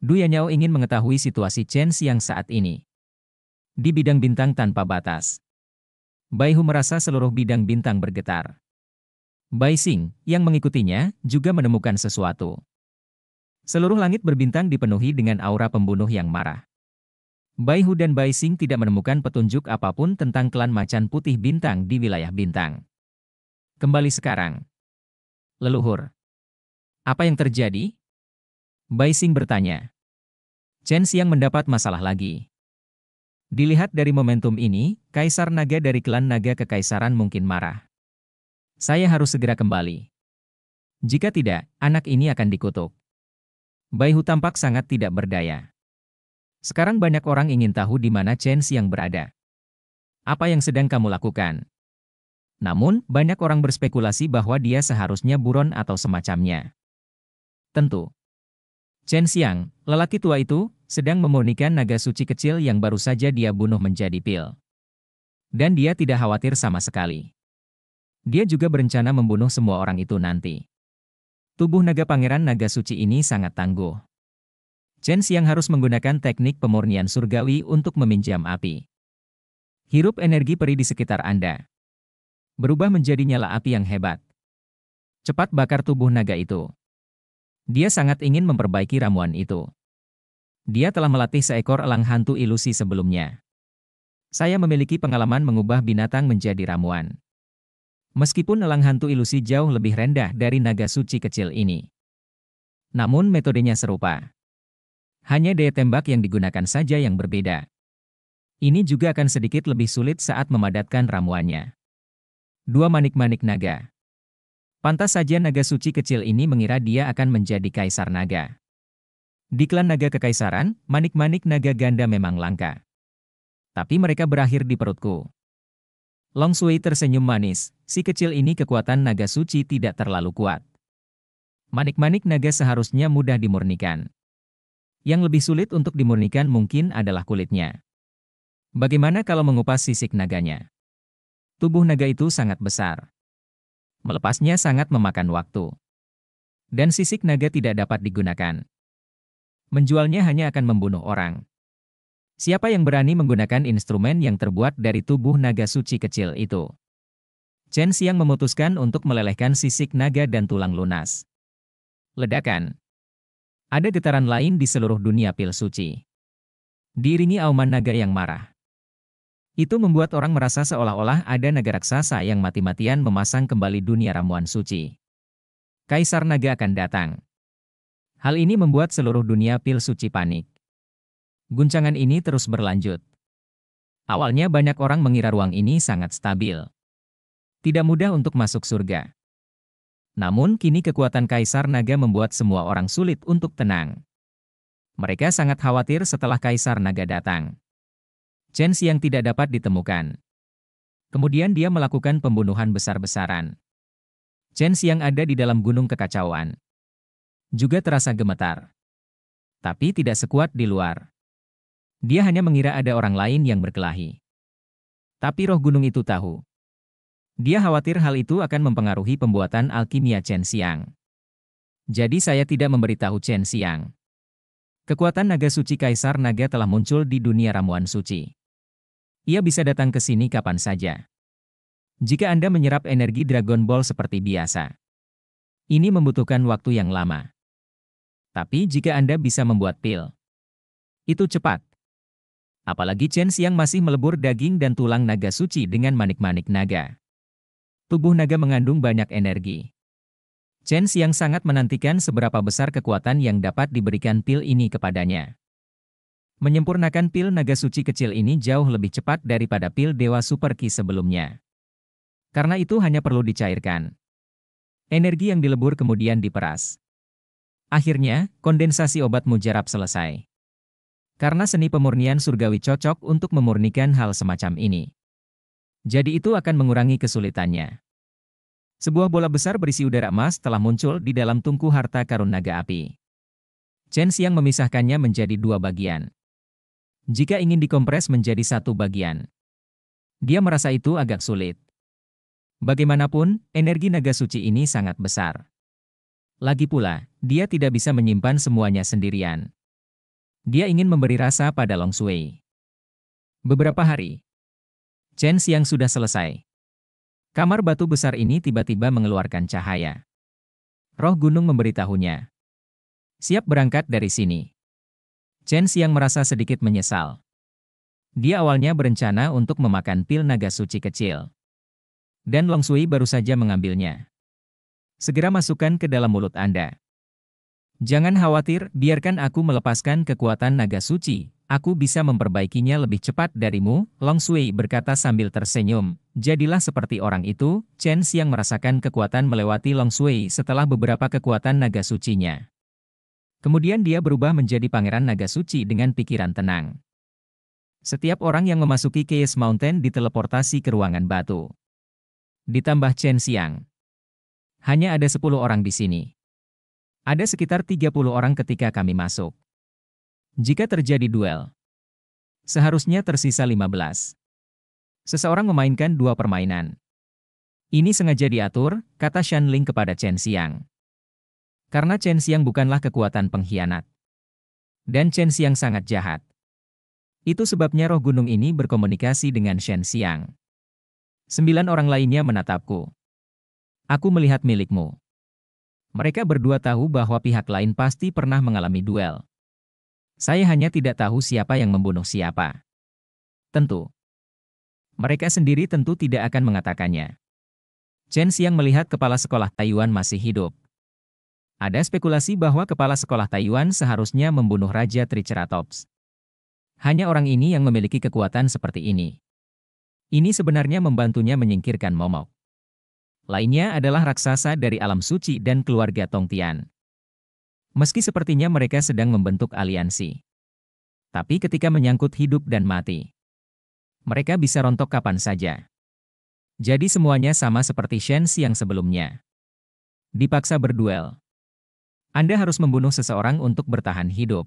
Du Yanyao ingin mengetahui situasi Chen Xiang saat ini. Di bidang bintang tanpa batas. Bai Hu merasa seluruh bidang bintang bergetar. Bai Xing, yang mengikutinya, juga menemukan sesuatu. Seluruh langit berbintang dipenuhi dengan aura pembunuh yang marah. Bai Hu dan Bai Xing tidak menemukan petunjuk apapun tentang klan macan putih bintang di wilayah bintang. Kembali sekarang. Leluhur. Apa yang terjadi? Bai Xing bertanya. Chen Xiang mendapat masalah lagi. Dilihat dari momentum ini, Kaisar Naga dari klan Naga Kekaisaran mungkin marah. Saya harus segera kembali. Jika tidak, anak ini akan dikutuk. Baihu tampak sangat tidak berdaya. Sekarang banyak orang ingin tahu di mana Chen Xiang berada. Apa yang sedang kamu lakukan? Namun, banyak orang berspekulasi bahwa dia seharusnya buron atau semacamnya. Tentu, Chen Xiang, lelaki tua itu, sedang memurnikan naga suci kecil yang baru saja dia bunuh menjadi pil. Dan dia tidak khawatir sama sekali. Dia juga berencana membunuh semua orang itu nanti. Tubuh naga pangeran naga suci ini sangat tangguh. Chen Xiang harus menggunakan teknik pemurnian surgawi untuk meminjam api. Hirup energi peri di sekitar Anda. Berubah menjadi nyala api yang hebat. Cepat bakar tubuh naga itu. Dia sangat ingin memperbaiki ramuan itu. Dia telah melatih seekor elang hantu ilusi sebelumnya. Saya memiliki pengalaman mengubah binatang menjadi ramuan. Meskipun elang hantu ilusi jauh lebih rendah dari naga suci kecil ini. Namun metodenya serupa. Hanya daya tembak yang digunakan saja yang berbeda. Ini juga akan sedikit lebih sulit saat memadatkan ramuannya. Dua manik-manik naga. Pantas saja naga suci kecil ini mengira dia akan menjadi kaisar naga. Di klan naga kekaisaran, manik-manik naga ganda memang langka. Tapi mereka berakhir di perutku. Long Sui tersenyum manis, si kecil ini kekuatan naga suci tidak terlalu kuat. Manik-manik naga seharusnya mudah dimurnikan. Yang lebih sulit untuk dimurnikan mungkin adalah kulitnya. Bagaimana kalau mengupas sisik naganya? Tubuh naga itu sangat besar melepasnya sangat memakan waktu. Dan sisik naga tidak dapat digunakan. Menjualnya hanya akan membunuh orang. Siapa yang berani menggunakan instrumen yang terbuat dari tubuh naga suci kecil itu? Chen Xiang memutuskan untuk melelehkan sisik naga dan tulang lunas. Ledakan. Ada getaran lain di seluruh dunia pil suci. Diiringi auman naga yang marah. Itu membuat orang merasa seolah-olah ada naga raksasa yang mati-matian memasang kembali dunia ramuan suci. Kaisar naga akan datang. Hal ini membuat seluruh dunia pil suci panik. Guncangan ini terus berlanjut. Awalnya banyak orang mengira ruang ini sangat stabil. Tidak mudah untuk masuk surga. Namun kini kekuatan Kaisar Naga membuat semua orang sulit untuk tenang. Mereka sangat khawatir setelah Kaisar Naga datang. Chen yang tidak dapat ditemukan. Kemudian dia melakukan pembunuhan besar-besaran. Chen yang ada di dalam gunung kekacauan. Juga terasa gemetar. Tapi tidak sekuat di luar. Dia hanya mengira ada orang lain yang berkelahi. Tapi roh gunung itu tahu. Dia khawatir hal itu akan mempengaruhi pembuatan alkimia Chen Xiang. Jadi saya tidak memberitahu Chen Xiang. Kekuatan naga suci Kaisar Naga telah muncul di dunia ramuan suci. Ia bisa datang ke sini kapan saja. Jika Anda menyerap energi Dragon Ball seperti biasa, ini membutuhkan waktu yang lama. Tapi jika Anda bisa membuat pil, itu cepat. Apalagi Chen yang masih melebur daging dan tulang naga suci dengan manik-manik naga. Tubuh naga mengandung banyak energi. Chen yang sangat menantikan seberapa besar kekuatan yang dapat diberikan pil ini kepadanya. Menyempurnakan pil naga suci kecil ini jauh lebih cepat daripada pil Dewa Super Ki sebelumnya. Karena itu hanya perlu dicairkan. Energi yang dilebur kemudian diperas. Akhirnya, kondensasi obat mujarab selesai. Karena seni pemurnian surgawi cocok untuk memurnikan hal semacam ini. Jadi itu akan mengurangi kesulitannya. Sebuah bola besar berisi udara emas telah muncul di dalam tungku harta karun naga api. Chen Xiang memisahkannya menjadi dua bagian jika ingin dikompres menjadi satu bagian. Dia merasa itu agak sulit. Bagaimanapun, energi naga suci ini sangat besar. Lagi pula, dia tidak bisa menyimpan semuanya sendirian. Dia ingin memberi rasa pada Long Sui. Beberapa hari, Chen Xiang sudah selesai. Kamar batu besar ini tiba-tiba mengeluarkan cahaya. Roh gunung memberitahunya. Siap berangkat dari sini. Chen Xiang merasa sedikit menyesal. Dia awalnya berencana untuk memakan pil naga suci kecil. Dan Long Sui baru saja mengambilnya. Segera masukkan ke dalam mulut Anda. Jangan khawatir, biarkan aku melepaskan kekuatan naga suci. Aku bisa memperbaikinya lebih cepat darimu, Long Sui berkata sambil tersenyum. Jadilah seperti orang itu, Chen Xiang merasakan kekuatan melewati Long Sui setelah beberapa kekuatan naga sucinya. Kemudian dia berubah menjadi pangeran naga suci dengan pikiran tenang. Setiap orang yang memasuki Keyes Mountain diteleportasi ke ruangan batu. Ditambah Chen Xiang. Hanya ada 10 orang di sini. Ada sekitar 30 orang ketika kami masuk. Jika terjadi duel, seharusnya tersisa 15. Seseorang memainkan dua permainan. Ini sengaja diatur, kata Shan Ling kepada Chen Xiang. Karena Chen Xiang bukanlah kekuatan pengkhianat. Dan Chen Xiang sangat jahat. Itu sebabnya roh gunung ini berkomunikasi dengan Chen Xiang. Sembilan orang lainnya menatapku. Aku melihat milikmu. Mereka berdua tahu bahwa pihak lain pasti pernah mengalami duel. Saya hanya tidak tahu siapa yang membunuh siapa. Tentu. Mereka sendiri tentu tidak akan mengatakannya. Chen Xiang melihat kepala sekolah Taiwan masih hidup. Ada spekulasi bahwa kepala sekolah Taiwan seharusnya membunuh Raja Triceratops. Hanya orang ini yang memiliki kekuatan seperti ini. Ini sebenarnya membantunya menyingkirkan momok. Lainnya adalah raksasa dari alam suci dan keluarga Tongtian. Meski sepertinya mereka sedang membentuk aliansi. Tapi ketika menyangkut hidup dan mati, mereka bisa rontok kapan saja. Jadi semuanya sama seperti Shen yang sebelumnya. Dipaksa berduel. Anda harus membunuh seseorang untuk bertahan hidup.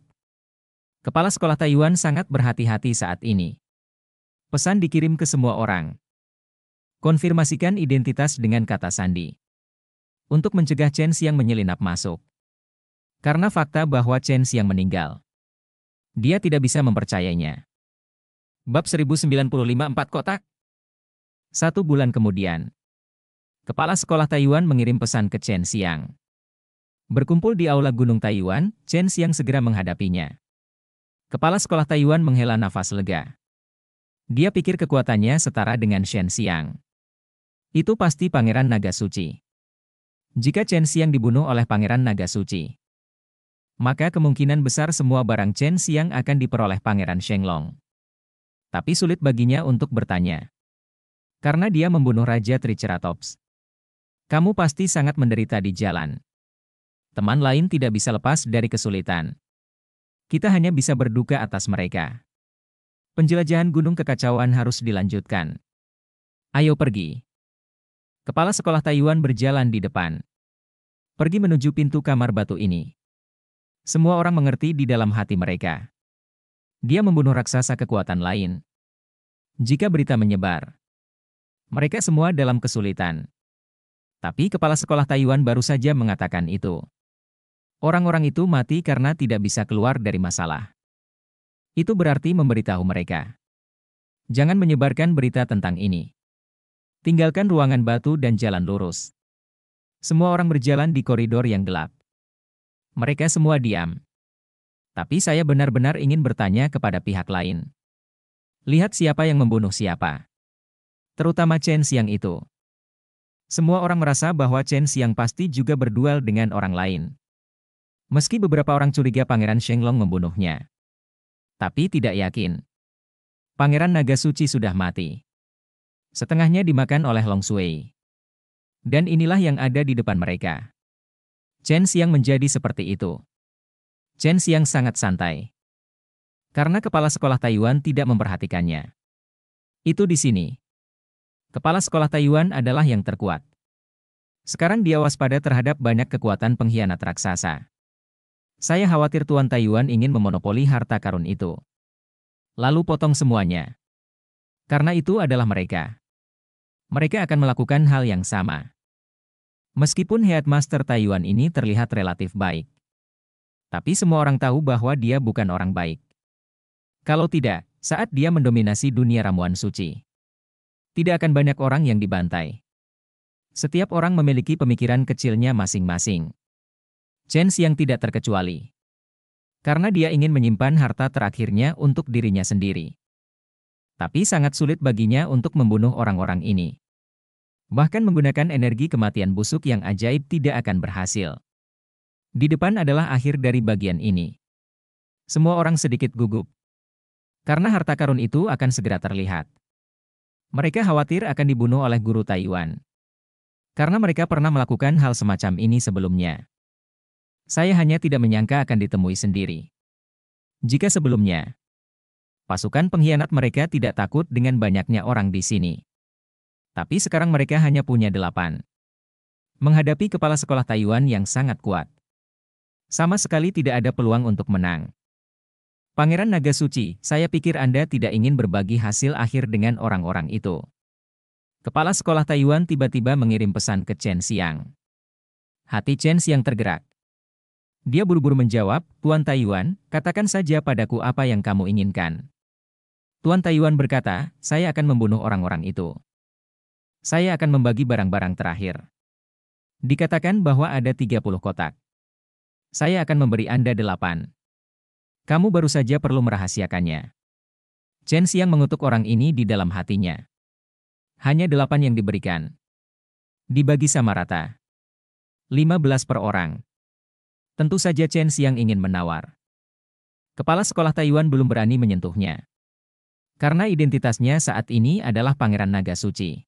Kepala sekolah Taiwan sangat berhati-hati saat ini. Pesan dikirim ke semua orang. Konfirmasikan identitas dengan kata sandi. Untuk mencegah Chen Xiang menyelinap masuk. Karena fakta bahwa Chen Xiang meninggal. Dia tidak bisa mempercayainya. Bab 1095 4 kotak. Satu bulan kemudian, Kepala Sekolah Taiwan mengirim pesan ke Chen Xiang. Berkumpul di Aula Gunung Taiwan, Chen Xiang segera menghadapinya. Kepala sekolah Taiwan menghela nafas lega. Dia pikir kekuatannya setara dengan Chen Xiang. Itu pasti Pangeran Naga Suci. Jika Chen Xiang dibunuh oleh Pangeran Naga Suci, maka kemungkinan besar semua barang Chen Xiang akan diperoleh Pangeran Shenglong. Tapi sulit baginya untuk bertanya. Karena dia membunuh Raja Triceratops. Kamu pasti sangat menderita di jalan teman lain tidak bisa lepas dari kesulitan. Kita hanya bisa berduka atas mereka. Penjelajahan gunung kekacauan harus dilanjutkan. Ayo pergi. Kepala sekolah Taiwan berjalan di depan. Pergi menuju pintu kamar batu ini. Semua orang mengerti di dalam hati mereka. Dia membunuh raksasa kekuatan lain. Jika berita menyebar, mereka semua dalam kesulitan. Tapi kepala sekolah Taiwan baru saja mengatakan itu. Orang-orang itu mati karena tidak bisa keluar dari masalah. Itu berarti memberitahu mereka. Jangan menyebarkan berita tentang ini. Tinggalkan ruangan batu dan jalan lurus. Semua orang berjalan di koridor yang gelap. Mereka semua diam. Tapi saya benar-benar ingin bertanya kepada pihak lain. Lihat siapa yang membunuh siapa. Terutama Chen Xiang itu. Semua orang merasa bahwa Chen Xiang pasti juga berduel dengan orang lain. Meski beberapa orang curiga Pangeran Shenglong membunuhnya. Tapi tidak yakin. Pangeran Naga Suci sudah mati. Setengahnya dimakan oleh Long Sui. Dan inilah yang ada di depan mereka. Chen Xiang menjadi seperti itu. Chen Xiang sangat santai. Karena kepala sekolah Taiwan tidak memperhatikannya. Itu di sini. Kepala sekolah Taiwan adalah yang terkuat. Sekarang dia waspada terhadap banyak kekuatan pengkhianat raksasa. Saya khawatir Tuan Taiwan ingin memonopoli harta karun itu. Lalu potong semuanya. Karena itu adalah mereka. Mereka akan melakukan hal yang sama. Meskipun Headmaster Taiwan ini terlihat relatif baik. Tapi semua orang tahu bahwa dia bukan orang baik. Kalau tidak, saat dia mendominasi dunia ramuan suci. Tidak akan banyak orang yang dibantai. Setiap orang memiliki pemikiran kecilnya masing-masing. Chen yang tidak terkecuali. Karena dia ingin menyimpan harta terakhirnya untuk dirinya sendiri. Tapi sangat sulit baginya untuk membunuh orang-orang ini. Bahkan menggunakan energi kematian busuk yang ajaib tidak akan berhasil. Di depan adalah akhir dari bagian ini. Semua orang sedikit gugup. Karena harta karun itu akan segera terlihat. Mereka khawatir akan dibunuh oleh guru Taiwan. Karena mereka pernah melakukan hal semacam ini sebelumnya. Saya hanya tidak menyangka akan ditemui sendiri. Jika sebelumnya, pasukan pengkhianat mereka tidak takut dengan banyaknya orang di sini. Tapi sekarang mereka hanya punya delapan. Menghadapi kepala sekolah Taiwan yang sangat kuat. Sama sekali tidak ada peluang untuk menang. Pangeran Naga Suci, saya pikir Anda tidak ingin berbagi hasil akhir dengan orang-orang itu. Kepala sekolah Taiwan tiba-tiba mengirim pesan ke Chen Xiang. Hati Chen Xiang tergerak. Dia buru-buru menjawab, Tuan Taiwan, katakan saja padaku apa yang kamu inginkan. Tuan Taiwan berkata, saya akan membunuh orang-orang itu. Saya akan membagi barang-barang terakhir. Dikatakan bahwa ada 30 kotak. Saya akan memberi Anda delapan. Kamu baru saja perlu merahasiakannya. Chen Xiang mengutuk orang ini di dalam hatinya. Hanya delapan yang diberikan. Dibagi sama rata. Lima belas per orang. Tentu saja Chen Xiang ingin menawar. Kepala sekolah Taiwan belum berani menyentuhnya. Karena identitasnya saat ini adalah Pangeran Naga Suci.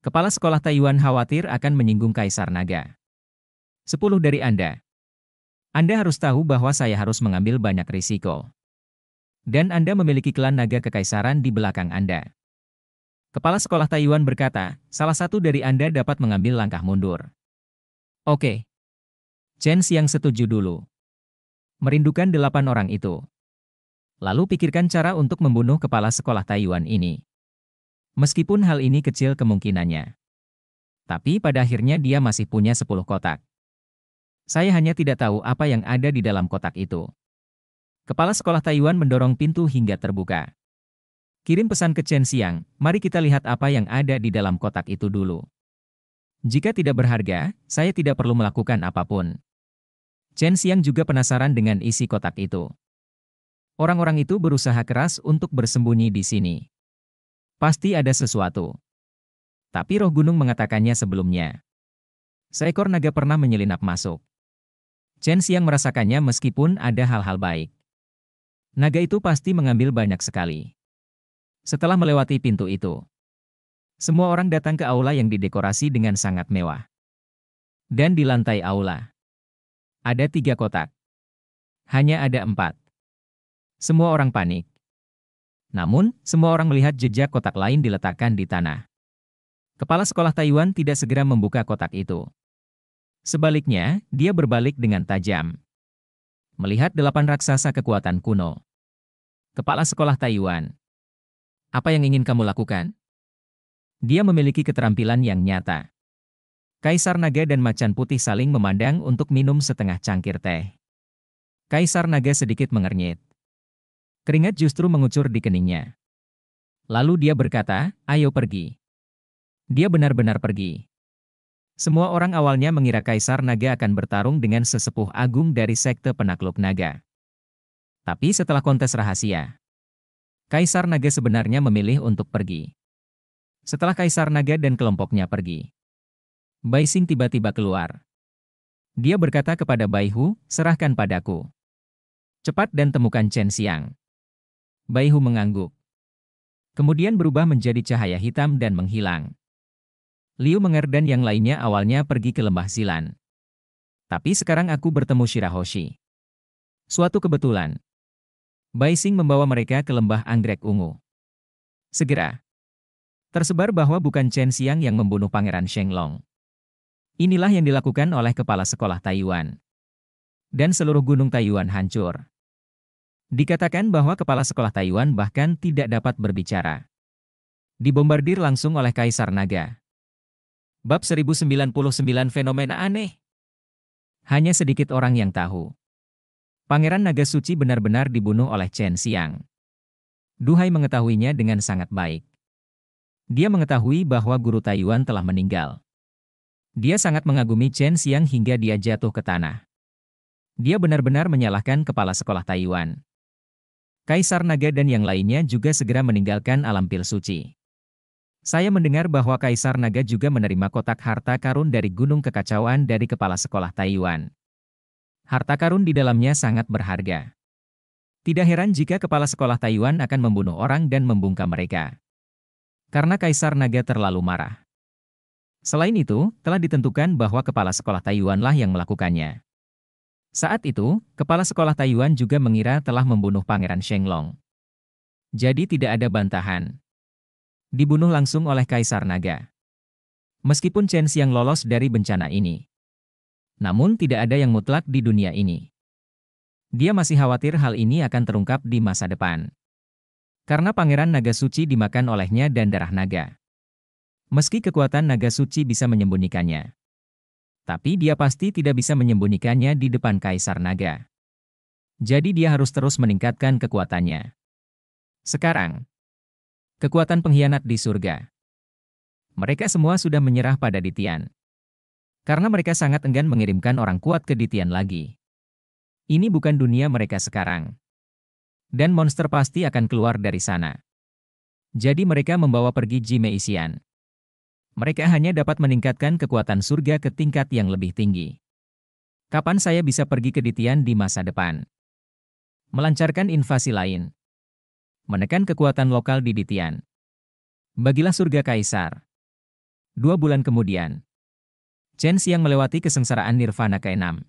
Kepala sekolah Taiwan khawatir akan menyinggung Kaisar Naga. Sepuluh dari Anda. Anda harus tahu bahwa saya harus mengambil banyak risiko. Dan Anda memiliki klan naga kekaisaran di belakang Anda. Kepala sekolah Taiwan berkata, salah satu dari Anda dapat mengambil langkah mundur. Oke, Chen Xiang setuju dulu. Merindukan delapan orang itu. Lalu pikirkan cara untuk membunuh kepala sekolah Taiwan ini. Meskipun hal ini kecil kemungkinannya. Tapi pada akhirnya dia masih punya sepuluh kotak. Saya hanya tidak tahu apa yang ada di dalam kotak itu. Kepala sekolah Taiwan mendorong pintu hingga terbuka. Kirim pesan ke Chen Xiang, mari kita lihat apa yang ada di dalam kotak itu dulu. Jika tidak berharga, saya tidak perlu melakukan apapun. Chen Xiang juga penasaran dengan isi kotak itu. Orang-orang itu berusaha keras untuk bersembunyi di sini. Pasti ada sesuatu. Tapi roh gunung mengatakannya sebelumnya. Seekor naga pernah menyelinap masuk. Chen Xiang merasakannya meskipun ada hal-hal baik. Naga itu pasti mengambil banyak sekali. Setelah melewati pintu itu, semua orang datang ke aula yang didekorasi dengan sangat mewah. Dan di lantai aula, ada tiga kotak. Hanya ada empat. Semua orang panik. Namun, semua orang melihat jejak kotak lain diletakkan di tanah. Kepala sekolah Taiwan tidak segera membuka kotak itu. Sebaliknya, dia berbalik dengan tajam. Melihat delapan raksasa kekuatan kuno. Kepala sekolah Taiwan. Apa yang ingin kamu lakukan? Dia memiliki keterampilan yang nyata. Kaisar Naga dan Macan Putih saling memandang untuk minum setengah cangkir teh. Kaisar Naga sedikit mengernyit. Keringat justru mengucur di keningnya. Lalu dia berkata, ayo pergi. Dia benar-benar pergi. Semua orang awalnya mengira Kaisar Naga akan bertarung dengan sesepuh agung dari sekte penakluk naga. Tapi setelah kontes rahasia, Kaisar Naga sebenarnya memilih untuk pergi. Setelah Kaisar Naga dan kelompoknya pergi, Bai Xing tiba-tiba keluar. Dia berkata kepada Bai Hu, serahkan padaku. Cepat dan temukan Chen Xiang. Bai Hu mengangguk. Kemudian berubah menjadi cahaya hitam dan menghilang. Liu Menger dan yang lainnya awalnya pergi ke lembah Zilan. Tapi sekarang aku bertemu Shirahoshi. Suatu kebetulan. Bai Xing membawa mereka ke lembah anggrek ungu. Segera. Tersebar bahwa bukan Chen Xiang yang membunuh Pangeran Shenglong. Inilah yang dilakukan oleh kepala sekolah Taiwan. Dan seluruh gunung Taiwan hancur. Dikatakan bahwa kepala sekolah Taiwan bahkan tidak dapat berbicara. Dibombardir langsung oleh Kaisar Naga. Bab 1099 Fenomena Aneh Hanya sedikit orang yang tahu. Pangeran Naga Suci benar-benar dibunuh oleh Chen Xiang. Duhai mengetahuinya dengan sangat baik. Dia mengetahui bahwa guru Taiwan telah meninggal. Dia sangat mengagumi Chen Xiang hingga dia jatuh ke tanah. Dia benar-benar menyalahkan kepala sekolah Taiwan. Kaisar Naga dan yang lainnya juga segera meninggalkan alam pil suci. Saya mendengar bahwa Kaisar Naga juga menerima kotak harta karun dari Gunung Kekacauan dari kepala sekolah Taiwan. Harta karun di dalamnya sangat berharga. Tidak heran jika kepala sekolah Taiwan akan membunuh orang dan membungkam mereka. Karena Kaisar Naga terlalu marah. Selain itu, telah ditentukan bahwa kepala sekolah Taiwanlah yang melakukannya. Saat itu, kepala sekolah Taiwan juga mengira telah membunuh Pangeran Shenglong. Jadi tidak ada bantahan. Dibunuh langsung oleh Kaisar Naga. Meskipun Chen Xiang lolos dari bencana ini. Namun tidak ada yang mutlak di dunia ini. Dia masih khawatir hal ini akan terungkap di masa depan. Karena Pangeran Naga Suci dimakan olehnya dan darah naga. Meski kekuatan naga suci bisa menyembunyikannya. Tapi dia pasti tidak bisa menyembunyikannya di depan Kaisar Naga. Jadi dia harus terus meningkatkan kekuatannya. Sekarang, kekuatan pengkhianat di surga. Mereka semua sudah menyerah pada Ditian. Karena mereka sangat enggan mengirimkan orang kuat ke Ditian lagi. Ini bukan dunia mereka sekarang. Dan monster pasti akan keluar dari sana. Jadi mereka membawa pergi Mei Xian mereka hanya dapat meningkatkan kekuatan surga ke tingkat yang lebih tinggi. Kapan saya bisa pergi ke Ditian di masa depan? Melancarkan invasi lain. Menekan kekuatan lokal di Ditian. Bagilah surga kaisar. Dua bulan kemudian. Chen Xiang melewati kesengsaraan nirvana ke-6.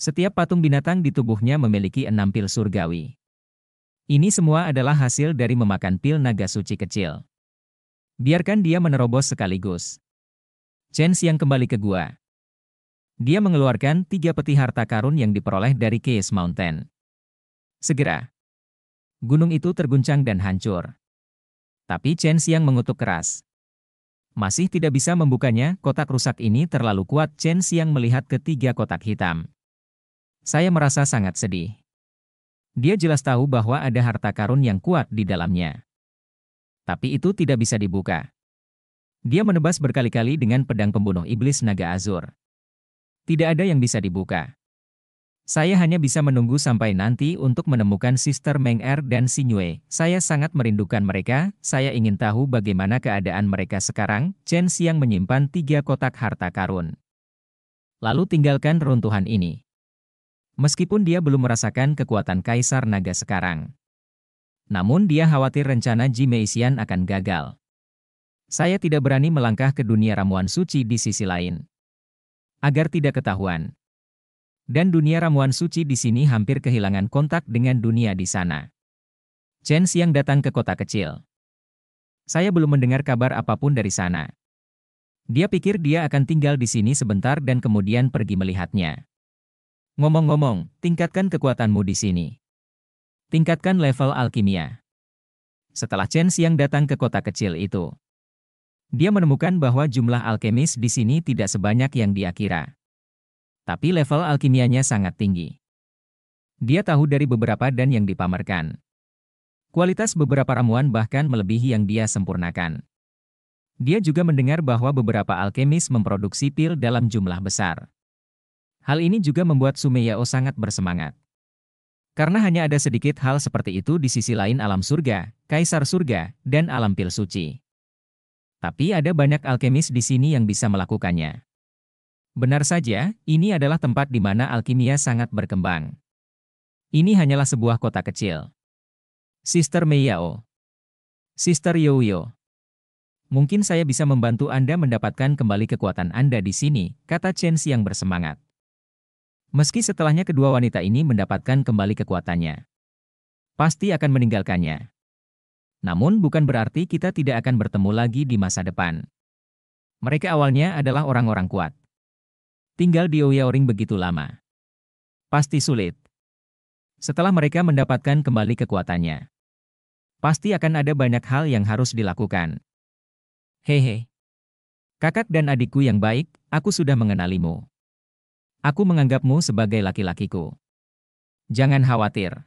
Setiap patung binatang di tubuhnya memiliki enam pil surgawi. Ini semua adalah hasil dari memakan pil naga suci kecil. Biarkan dia menerobos sekaligus. Chen Xiang kembali ke gua. Dia mengeluarkan tiga peti harta karun yang diperoleh dari Case Mountain. Segera. Gunung itu terguncang dan hancur. Tapi Chen Xiang mengutuk keras. Masih tidak bisa membukanya, kotak rusak ini terlalu kuat. Chen Xiang melihat ketiga kotak hitam. Saya merasa sangat sedih. Dia jelas tahu bahwa ada harta karun yang kuat di dalamnya tapi itu tidak bisa dibuka. Dia menebas berkali-kali dengan pedang pembunuh iblis naga azur. Tidak ada yang bisa dibuka. Saya hanya bisa menunggu sampai nanti untuk menemukan Sister Meng Er dan Sinyue. Saya sangat merindukan mereka, saya ingin tahu bagaimana keadaan mereka sekarang. Chen Xiang menyimpan tiga kotak harta karun. Lalu tinggalkan runtuhan ini. Meskipun dia belum merasakan kekuatan Kaisar Naga sekarang. Namun dia khawatir rencana Ji Meisian akan gagal. Saya tidak berani melangkah ke dunia ramuan suci di sisi lain. Agar tidak ketahuan. Dan dunia ramuan suci di sini hampir kehilangan kontak dengan dunia di sana. Chen Xiang datang ke kota kecil. Saya belum mendengar kabar apapun dari sana. Dia pikir dia akan tinggal di sini sebentar dan kemudian pergi melihatnya. Ngomong-ngomong, tingkatkan kekuatanmu di sini. Tingkatkan level alkimia. Setelah Chen Xiang datang ke kota kecil itu, dia menemukan bahwa jumlah alkemis di sini tidak sebanyak yang dia kira. Tapi level alkimianya sangat tinggi. Dia tahu dari beberapa dan yang dipamerkan. Kualitas beberapa ramuan bahkan melebihi yang dia sempurnakan. Dia juga mendengar bahwa beberapa alkemis memproduksi pil dalam jumlah besar. Hal ini juga membuat Sumeyao sangat bersemangat. Karena hanya ada sedikit hal seperti itu di sisi lain alam surga, kaisar surga, dan alam pil suci. Tapi ada banyak alkemis di sini yang bisa melakukannya. Benar saja, ini adalah tempat di mana alkimia sangat berkembang. Ini hanyalah sebuah kota kecil. Sister Meiyao. Sister Yoyo. Mungkin saya bisa membantu Anda mendapatkan kembali kekuatan Anda di sini, kata Chen Xiang bersemangat. Meski setelahnya kedua wanita ini mendapatkan kembali kekuatannya, pasti akan meninggalkannya. Namun bukan berarti kita tidak akan bertemu lagi di masa depan. Mereka awalnya adalah orang-orang kuat. Tinggal di Oyaoring begitu lama. Pasti sulit. Setelah mereka mendapatkan kembali kekuatannya, pasti akan ada banyak hal yang harus dilakukan. Hehe. Kakak dan adikku yang baik, aku sudah mengenalimu. Aku menganggapmu sebagai laki-lakiku. Jangan khawatir.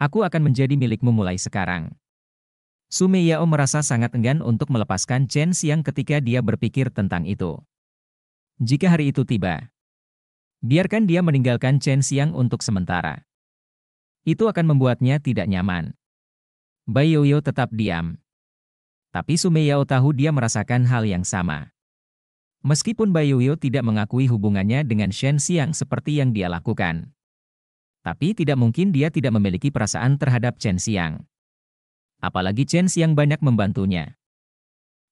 Aku akan menjadi milikmu mulai sekarang. Sumeyao merasa sangat enggan untuk melepaskan Chen Xiang ketika dia berpikir tentang itu. Jika hari itu tiba, biarkan dia meninggalkan Chen Xiang untuk sementara. Itu akan membuatnya tidak nyaman. Bai Yoyo tetap diam. Tapi Sumeyao tahu dia merasakan hal yang sama. Meskipun Bayuyo tidak mengakui hubungannya dengan Shen Xiang seperti yang dia lakukan. Tapi tidak mungkin dia tidak memiliki perasaan terhadap Chen Xiang. Apalagi Chen Xiang banyak membantunya.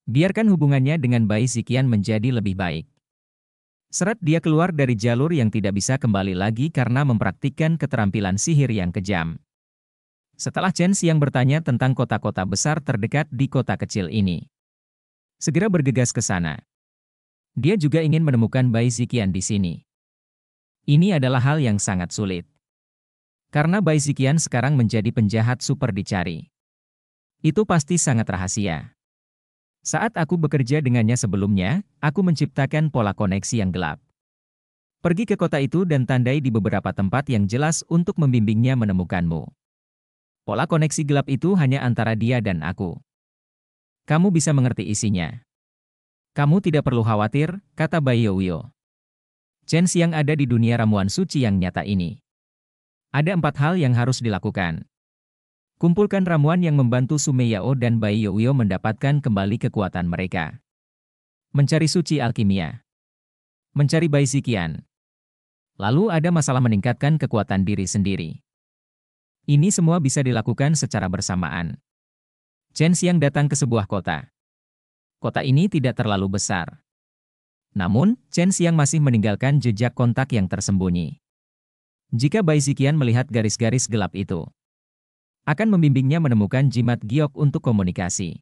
Biarkan hubungannya dengan Bai Zikian menjadi lebih baik. Seret dia keluar dari jalur yang tidak bisa kembali lagi karena mempraktikkan keterampilan sihir yang kejam. Setelah Chen Xiang bertanya tentang kota-kota besar terdekat di kota kecil ini. Segera bergegas ke sana. Dia juga ingin menemukan Bai Zikian di sini. Ini adalah hal yang sangat sulit. Karena Bai Zikian sekarang menjadi penjahat super dicari. Itu pasti sangat rahasia. Saat aku bekerja dengannya sebelumnya, aku menciptakan pola koneksi yang gelap. Pergi ke kota itu dan tandai di beberapa tempat yang jelas untuk membimbingnya menemukanmu. Pola koneksi gelap itu hanya antara dia dan aku. Kamu bisa mengerti isinya. Kamu tidak perlu khawatir, kata Bai Bayoyo. Chen Xiang ada di dunia ramuan suci yang nyata ini. Ada empat hal yang harus dilakukan. Kumpulkan ramuan yang membantu Sumeyao dan Bai Bayoyo mendapatkan kembali kekuatan mereka. Mencari suci alkimia. Mencari Bai Zikian. Lalu ada masalah meningkatkan kekuatan diri sendiri. Ini semua bisa dilakukan secara bersamaan. Chen Xiang datang ke sebuah kota kota ini tidak terlalu besar. Namun, Chen Xiang masih meninggalkan jejak kontak yang tersembunyi. Jika Bai Zikian melihat garis-garis gelap itu, akan membimbingnya menemukan jimat giok untuk komunikasi.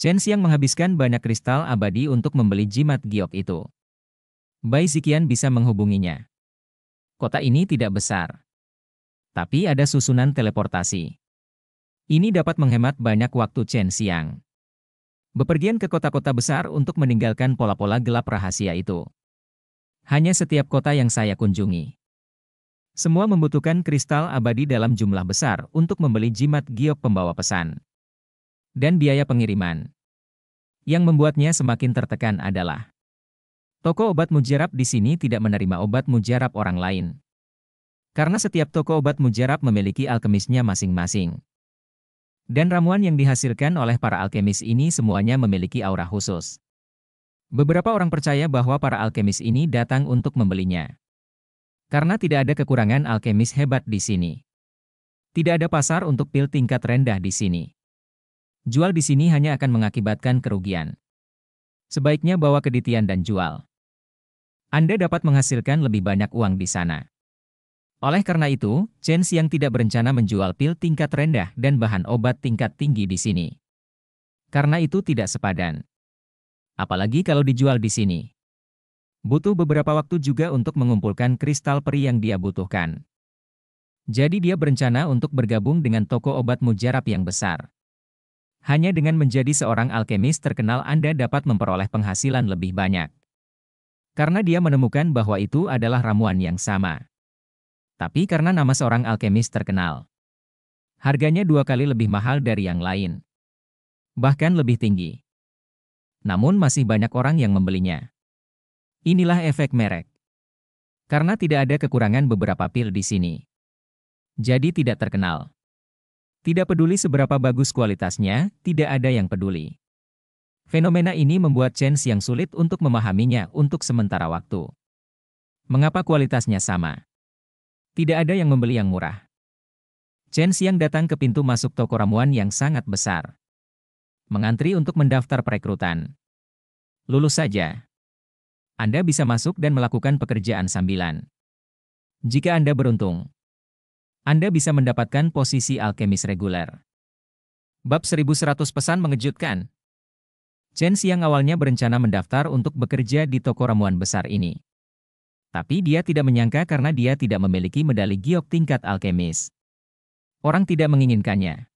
Chen Xiang menghabiskan banyak kristal abadi untuk membeli jimat giok itu. Bai Zikian bisa menghubunginya. Kota ini tidak besar. Tapi ada susunan teleportasi. Ini dapat menghemat banyak waktu Chen Xiang bepergian ke kota-kota besar untuk meninggalkan pola-pola gelap rahasia itu. Hanya setiap kota yang saya kunjungi. Semua membutuhkan kristal abadi dalam jumlah besar untuk membeli jimat giok pembawa pesan. Dan biaya pengiriman. Yang membuatnya semakin tertekan adalah Toko obat mujarab di sini tidak menerima obat mujarab orang lain. Karena setiap toko obat mujarab memiliki alkemisnya masing-masing. Dan ramuan yang dihasilkan oleh para alkemis ini semuanya memiliki aura khusus. Beberapa orang percaya bahwa para alkemis ini datang untuk membelinya. Karena tidak ada kekurangan alkemis hebat di sini. Tidak ada pasar untuk pil tingkat rendah di sini. Jual di sini hanya akan mengakibatkan kerugian. Sebaiknya bawa keditian dan jual. Anda dapat menghasilkan lebih banyak uang di sana. Oleh karena itu, Jens yang tidak berencana menjual pil tingkat rendah dan bahan obat tingkat tinggi di sini. Karena itu tidak sepadan. Apalagi kalau dijual di sini. Butuh beberapa waktu juga untuk mengumpulkan kristal peri yang dia butuhkan. Jadi dia berencana untuk bergabung dengan toko obat mujarab yang besar. Hanya dengan menjadi seorang alkemis terkenal Anda dapat memperoleh penghasilan lebih banyak. Karena dia menemukan bahwa itu adalah ramuan yang sama tapi karena nama seorang alkemis terkenal. Harganya dua kali lebih mahal dari yang lain. Bahkan lebih tinggi. Namun masih banyak orang yang membelinya. Inilah efek merek. Karena tidak ada kekurangan beberapa pil di sini. Jadi tidak terkenal. Tidak peduli seberapa bagus kualitasnya, tidak ada yang peduli. Fenomena ini membuat Chance yang sulit untuk memahaminya untuk sementara waktu. Mengapa kualitasnya sama? Tidak ada yang membeli yang murah. Chen Xiang datang ke pintu masuk toko ramuan yang sangat besar. Mengantri untuk mendaftar perekrutan. Lulus saja. Anda bisa masuk dan melakukan pekerjaan sambilan. Jika Anda beruntung, Anda bisa mendapatkan posisi alkemis reguler. Bab 1100 pesan mengejutkan. Chen Xiang awalnya berencana mendaftar untuk bekerja di toko ramuan besar ini. Tapi dia tidak menyangka karena dia tidak memiliki medali giok tingkat alkemis. Orang tidak menginginkannya.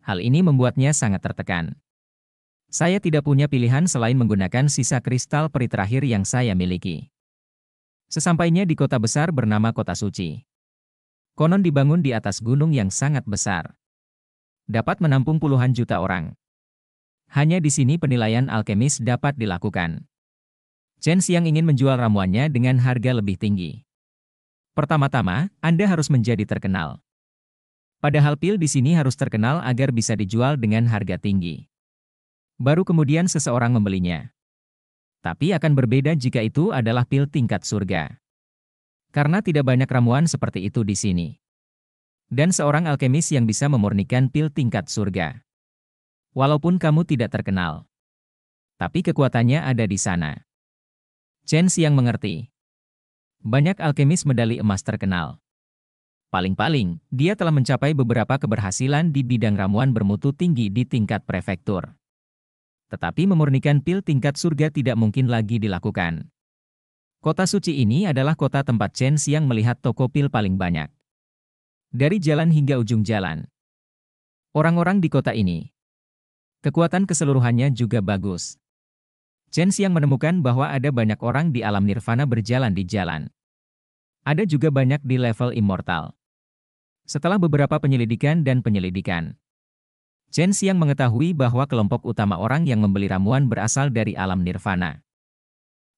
Hal ini membuatnya sangat tertekan. Saya tidak punya pilihan selain menggunakan sisa kristal peri terakhir yang saya miliki. Sesampainya di kota besar bernama Kota Suci. Konon dibangun di atas gunung yang sangat besar. Dapat menampung puluhan juta orang. Hanya di sini penilaian alkemis dapat dilakukan. Chen Xiang ingin menjual ramuannya dengan harga lebih tinggi. Pertama-tama, Anda harus menjadi terkenal. Padahal pil di sini harus terkenal agar bisa dijual dengan harga tinggi. Baru kemudian seseorang membelinya. Tapi akan berbeda jika itu adalah pil tingkat surga. Karena tidak banyak ramuan seperti itu di sini. Dan seorang alkemis yang bisa memurnikan pil tingkat surga. Walaupun kamu tidak terkenal. Tapi kekuatannya ada di sana. Chen Xiang mengerti. Banyak alkemis medali emas terkenal. Paling-paling, dia telah mencapai beberapa keberhasilan di bidang ramuan bermutu tinggi di tingkat prefektur. Tetapi memurnikan pil tingkat surga tidak mungkin lagi dilakukan. Kota suci ini adalah kota tempat Chen Xiang melihat toko pil paling banyak. Dari jalan hingga ujung jalan. Orang-orang di kota ini. Kekuatan keseluruhannya juga bagus. Chen Xiang menemukan bahwa ada banyak orang di alam nirvana berjalan di jalan. Ada juga banyak di level immortal. Setelah beberapa penyelidikan dan penyelidikan, Chen Xiang mengetahui bahwa kelompok utama orang yang membeli ramuan berasal dari alam nirvana.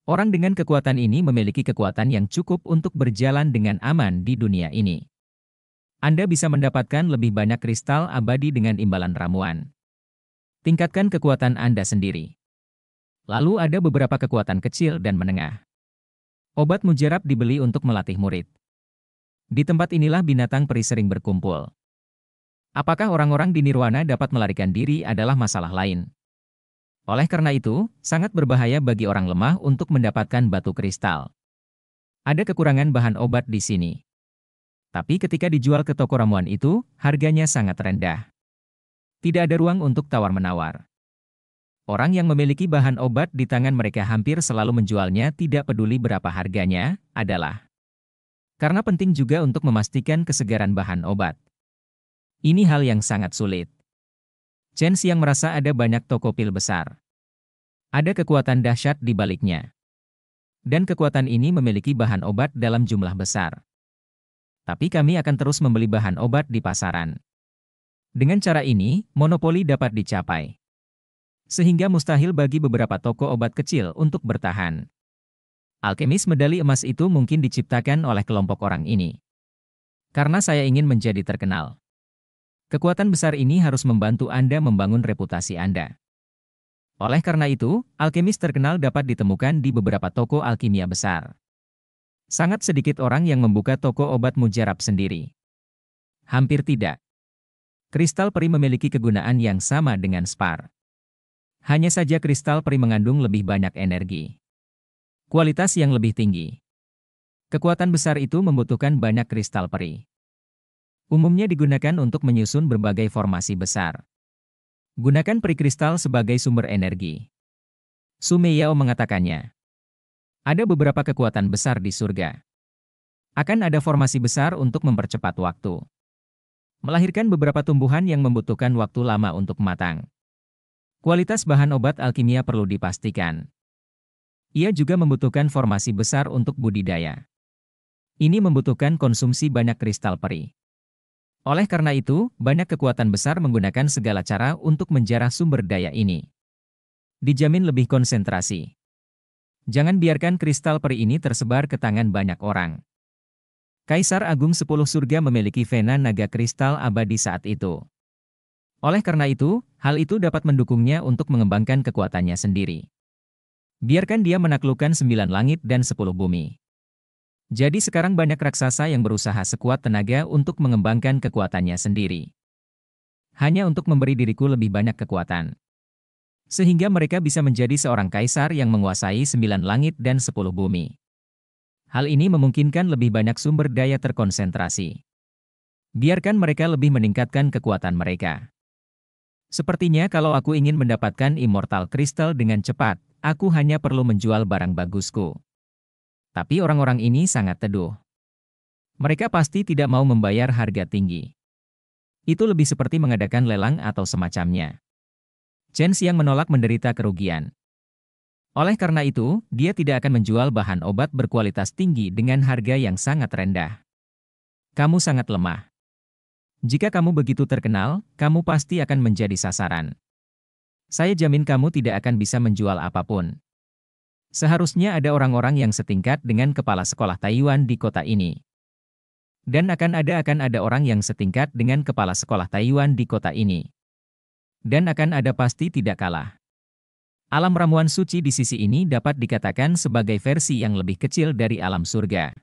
Orang dengan kekuatan ini memiliki kekuatan yang cukup untuk berjalan dengan aman di dunia ini. Anda bisa mendapatkan lebih banyak kristal abadi dengan imbalan ramuan. Tingkatkan kekuatan Anda sendiri. Lalu ada beberapa kekuatan kecil dan menengah. Obat mujarab dibeli untuk melatih murid. Di tempat inilah binatang peri sering berkumpul. Apakah orang-orang di Nirwana dapat melarikan diri adalah masalah lain. Oleh karena itu, sangat berbahaya bagi orang lemah untuk mendapatkan batu kristal. Ada kekurangan bahan obat di sini. Tapi ketika dijual ke toko ramuan itu, harganya sangat rendah. Tidak ada ruang untuk tawar-menawar. Orang yang memiliki bahan obat di tangan mereka hampir selalu menjualnya tidak peduli berapa harganya, adalah karena penting juga untuk memastikan kesegaran bahan obat. Ini hal yang sangat sulit. Chen Xiang merasa ada banyak toko pil besar. Ada kekuatan dahsyat di baliknya. Dan kekuatan ini memiliki bahan obat dalam jumlah besar. Tapi kami akan terus membeli bahan obat di pasaran. Dengan cara ini, monopoli dapat dicapai sehingga mustahil bagi beberapa toko obat kecil untuk bertahan. Alkemis medali emas itu mungkin diciptakan oleh kelompok orang ini. Karena saya ingin menjadi terkenal. Kekuatan besar ini harus membantu Anda membangun reputasi Anda. Oleh karena itu, alkemis terkenal dapat ditemukan di beberapa toko alkimia besar. Sangat sedikit orang yang membuka toko obat mujarab sendiri. Hampir tidak. Kristal peri memiliki kegunaan yang sama dengan spar. Hanya saja kristal peri mengandung lebih banyak energi. Kualitas yang lebih tinggi. Kekuatan besar itu membutuhkan banyak kristal peri. Umumnya digunakan untuk menyusun berbagai formasi besar. Gunakan peri kristal sebagai sumber energi. Sumeyao mengatakannya. Ada beberapa kekuatan besar di surga. Akan ada formasi besar untuk mempercepat waktu. Melahirkan beberapa tumbuhan yang membutuhkan waktu lama untuk matang. Kualitas bahan obat alkimia perlu dipastikan. Ia juga membutuhkan formasi besar untuk budidaya. Ini membutuhkan konsumsi banyak kristal peri. Oleh karena itu, banyak kekuatan besar menggunakan segala cara untuk menjarah sumber daya ini. Dijamin lebih konsentrasi. Jangan biarkan kristal peri ini tersebar ke tangan banyak orang. Kaisar Agung Sepuluh Surga memiliki vena naga kristal abadi saat itu. Oleh karena itu, hal itu dapat mendukungnya untuk mengembangkan kekuatannya sendiri. Biarkan dia menaklukkan sembilan langit dan sepuluh bumi. Jadi sekarang banyak raksasa yang berusaha sekuat tenaga untuk mengembangkan kekuatannya sendiri. Hanya untuk memberi diriku lebih banyak kekuatan. Sehingga mereka bisa menjadi seorang kaisar yang menguasai sembilan langit dan sepuluh bumi. Hal ini memungkinkan lebih banyak sumber daya terkonsentrasi. Biarkan mereka lebih meningkatkan kekuatan mereka. Sepertinya kalau aku ingin mendapatkan Immortal Crystal dengan cepat, aku hanya perlu menjual barang bagusku. Tapi orang-orang ini sangat teduh. Mereka pasti tidak mau membayar harga tinggi. Itu lebih seperti mengadakan lelang atau semacamnya. Chen Xiang menolak menderita kerugian. Oleh karena itu, dia tidak akan menjual bahan obat berkualitas tinggi dengan harga yang sangat rendah. Kamu sangat lemah. Jika kamu begitu terkenal, kamu pasti akan menjadi sasaran. Saya jamin kamu tidak akan bisa menjual apapun. Seharusnya ada orang-orang yang setingkat dengan kepala sekolah Taiwan di kota ini. Dan akan ada akan ada orang yang setingkat dengan kepala sekolah Taiwan di kota ini. Dan akan ada pasti tidak kalah. Alam ramuan suci di sisi ini dapat dikatakan sebagai versi yang lebih kecil dari alam surga.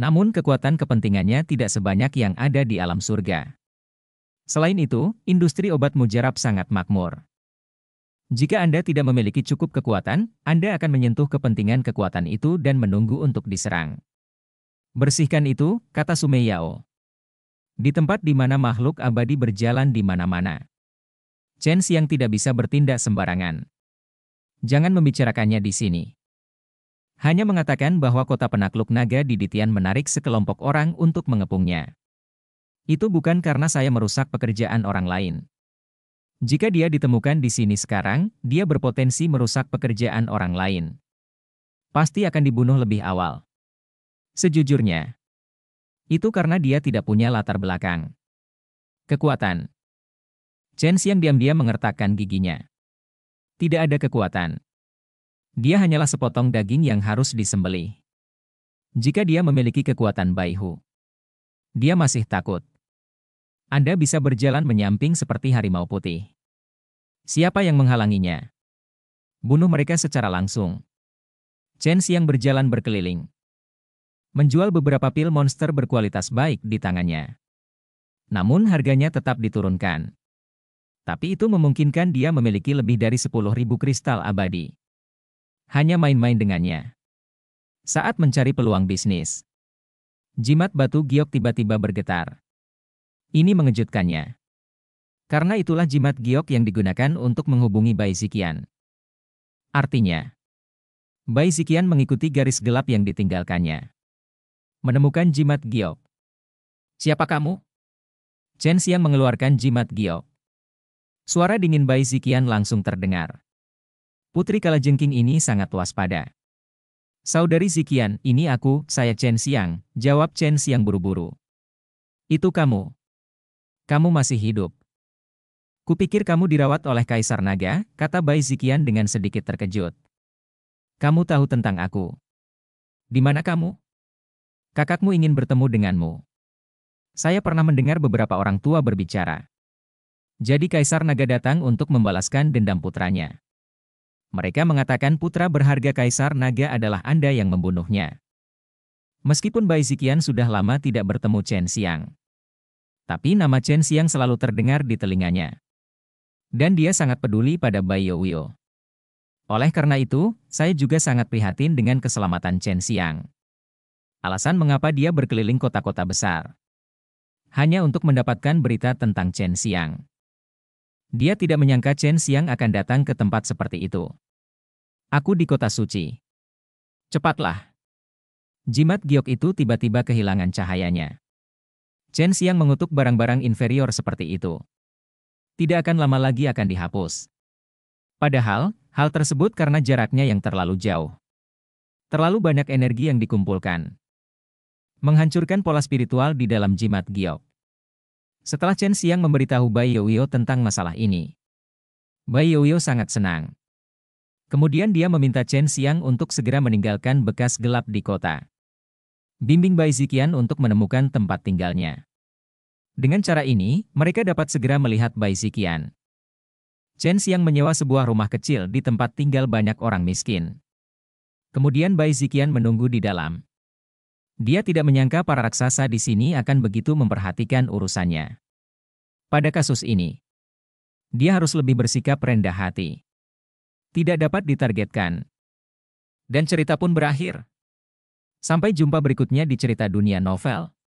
Namun kekuatan kepentingannya tidak sebanyak yang ada di alam surga. Selain itu, industri obat mujarab sangat makmur. Jika Anda tidak memiliki cukup kekuatan, Anda akan menyentuh kepentingan kekuatan itu dan menunggu untuk diserang. Bersihkan itu, kata Sumeyao. Di tempat di mana makhluk abadi berjalan di mana-mana. Chen yang tidak bisa bertindak sembarangan. Jangan membicarakannya di sini hanya mengatakan bahwa kota penakluk naga di Ditian menarik sekelompok orang untuk mengepungnya. Itu bukan karena saya merusak pekerjaan orang lain. Jika dia ditemukan di sini sekarang, dia berpotensi merusak pekerjaan orang lain. Pasti akan dibunuh lebih awal. Sejujurnya, itu karena dia tidak punya latar belakang. Kekuatan Chen Xiang diam-diam mengertakkan giginya. Tidak ada kekuatan. Dia hanyalah sepotong daging yang harus disembelih. Jika dia memiliki kekuatan baihu, dia masih takut. Anda bisa berjalan menyamping seperti harimau putih. Siapa yang menghalanginya? Bunuh mereka secara langsung. Chen Xiang berjalan berkeliling. Menjual beberapa pil monster berkualitas baik di tangannya. Namun harganya tetap diturunkan. Tapi itu memungkinkan dia memiliki lebih dari 10.000 kristal abadi hanya main-main dengannya. Saat mencari peluang bisnis, jimat batu giok tiba-tiba bergetar. Ini mengejutkannya. Karena itulah jimat giok yang digunakan untuk menghubungi Bai Zikian. Artinya, Bai Zikian mengikuti garis gelap yang ditinggalkannya. Menemukan jimat giok. Siapa kamu? Chen Xiang mengeluarkan jimat giok. Suara dingin Bai Zikian langsung terdengar. Putri Kalajengking ini sangat waspada. Saudari Zikian, ini aku, saya Chen Xiang, jawab Chen Xiang buru-buru. Itu kamu. Kamu masih hidup. Kupikir kamu dirawat oleh Kaisar Naga, kata Bai Zikian dengan sedikit terkejut. Kamu tahu tentang aku. Di mana kamu? Kakakmu ingin bertemu denganmu. Saya pernah mendengar beberapa orang tua berbicara. Jadi Kaisar Naga datang untuk membalaskan dendam putranya. Mereka mengatakan putra berharga Kaisar Naga adalah Anda yang membunuhnya. Meskipun Bai Zikian sudah lama tidak bertemu Chen Xiang. Tapi nama Chen Xiang selalu terdengar di telinganya. Dan dia sangat peduli pada Bai Youwio. Oleh karena itu, saya juga sangat prihatin dengan keselamatan Chen Xiang. Alasan mengapa dia berkeliling kota-kota besar. Hanya untuk mendapatkan berita tentang Chen Xiang. Dia tidak menyangka Chen Xiang akan datang ke tempat seperti itu. Aku di kota suci. Cepatlah. Jimat giok itu tiba-tiba kehilangan cahayanya. Chen Xiang mengutuk barang-barang inferior seperti itu. Tidak akan lama lagi akan dihapus. Padahal, hal tersebut karena jaraknya yang terlalu jauh. Terlalu banyak energi yang dikumpulkan. Menghancurkan pola spiritual di dalam jimat giok. Setelah Chen Xiang memberitahu Bai Youyo tentang masalah ini, Bai Youyo sangat senang. Kemudian dia meminta Chen Xiang untuk segera meninggalkan bekas gelap di kota. Bimbing Bai Zikian untuk menemukan tempat tinggalnya. Dengan cara ini, mereka dapat segera melihat Bai Zikian. Chen Xiang menyewa sebuah rumah kecil di tempat tinggal banyak orang miskin. Kemudian Bai Zikian menunggu di dalam. Dia tidak menyangka para raksasa di sini akan begitu memperhatikan urusannya. Pada kasus ini, dia harus lebih bersikap rendah hati tidak dapat ditargetkan. Dan cerita pun berakhir. Sampai jumpa berikutnya di cerita dunia novel.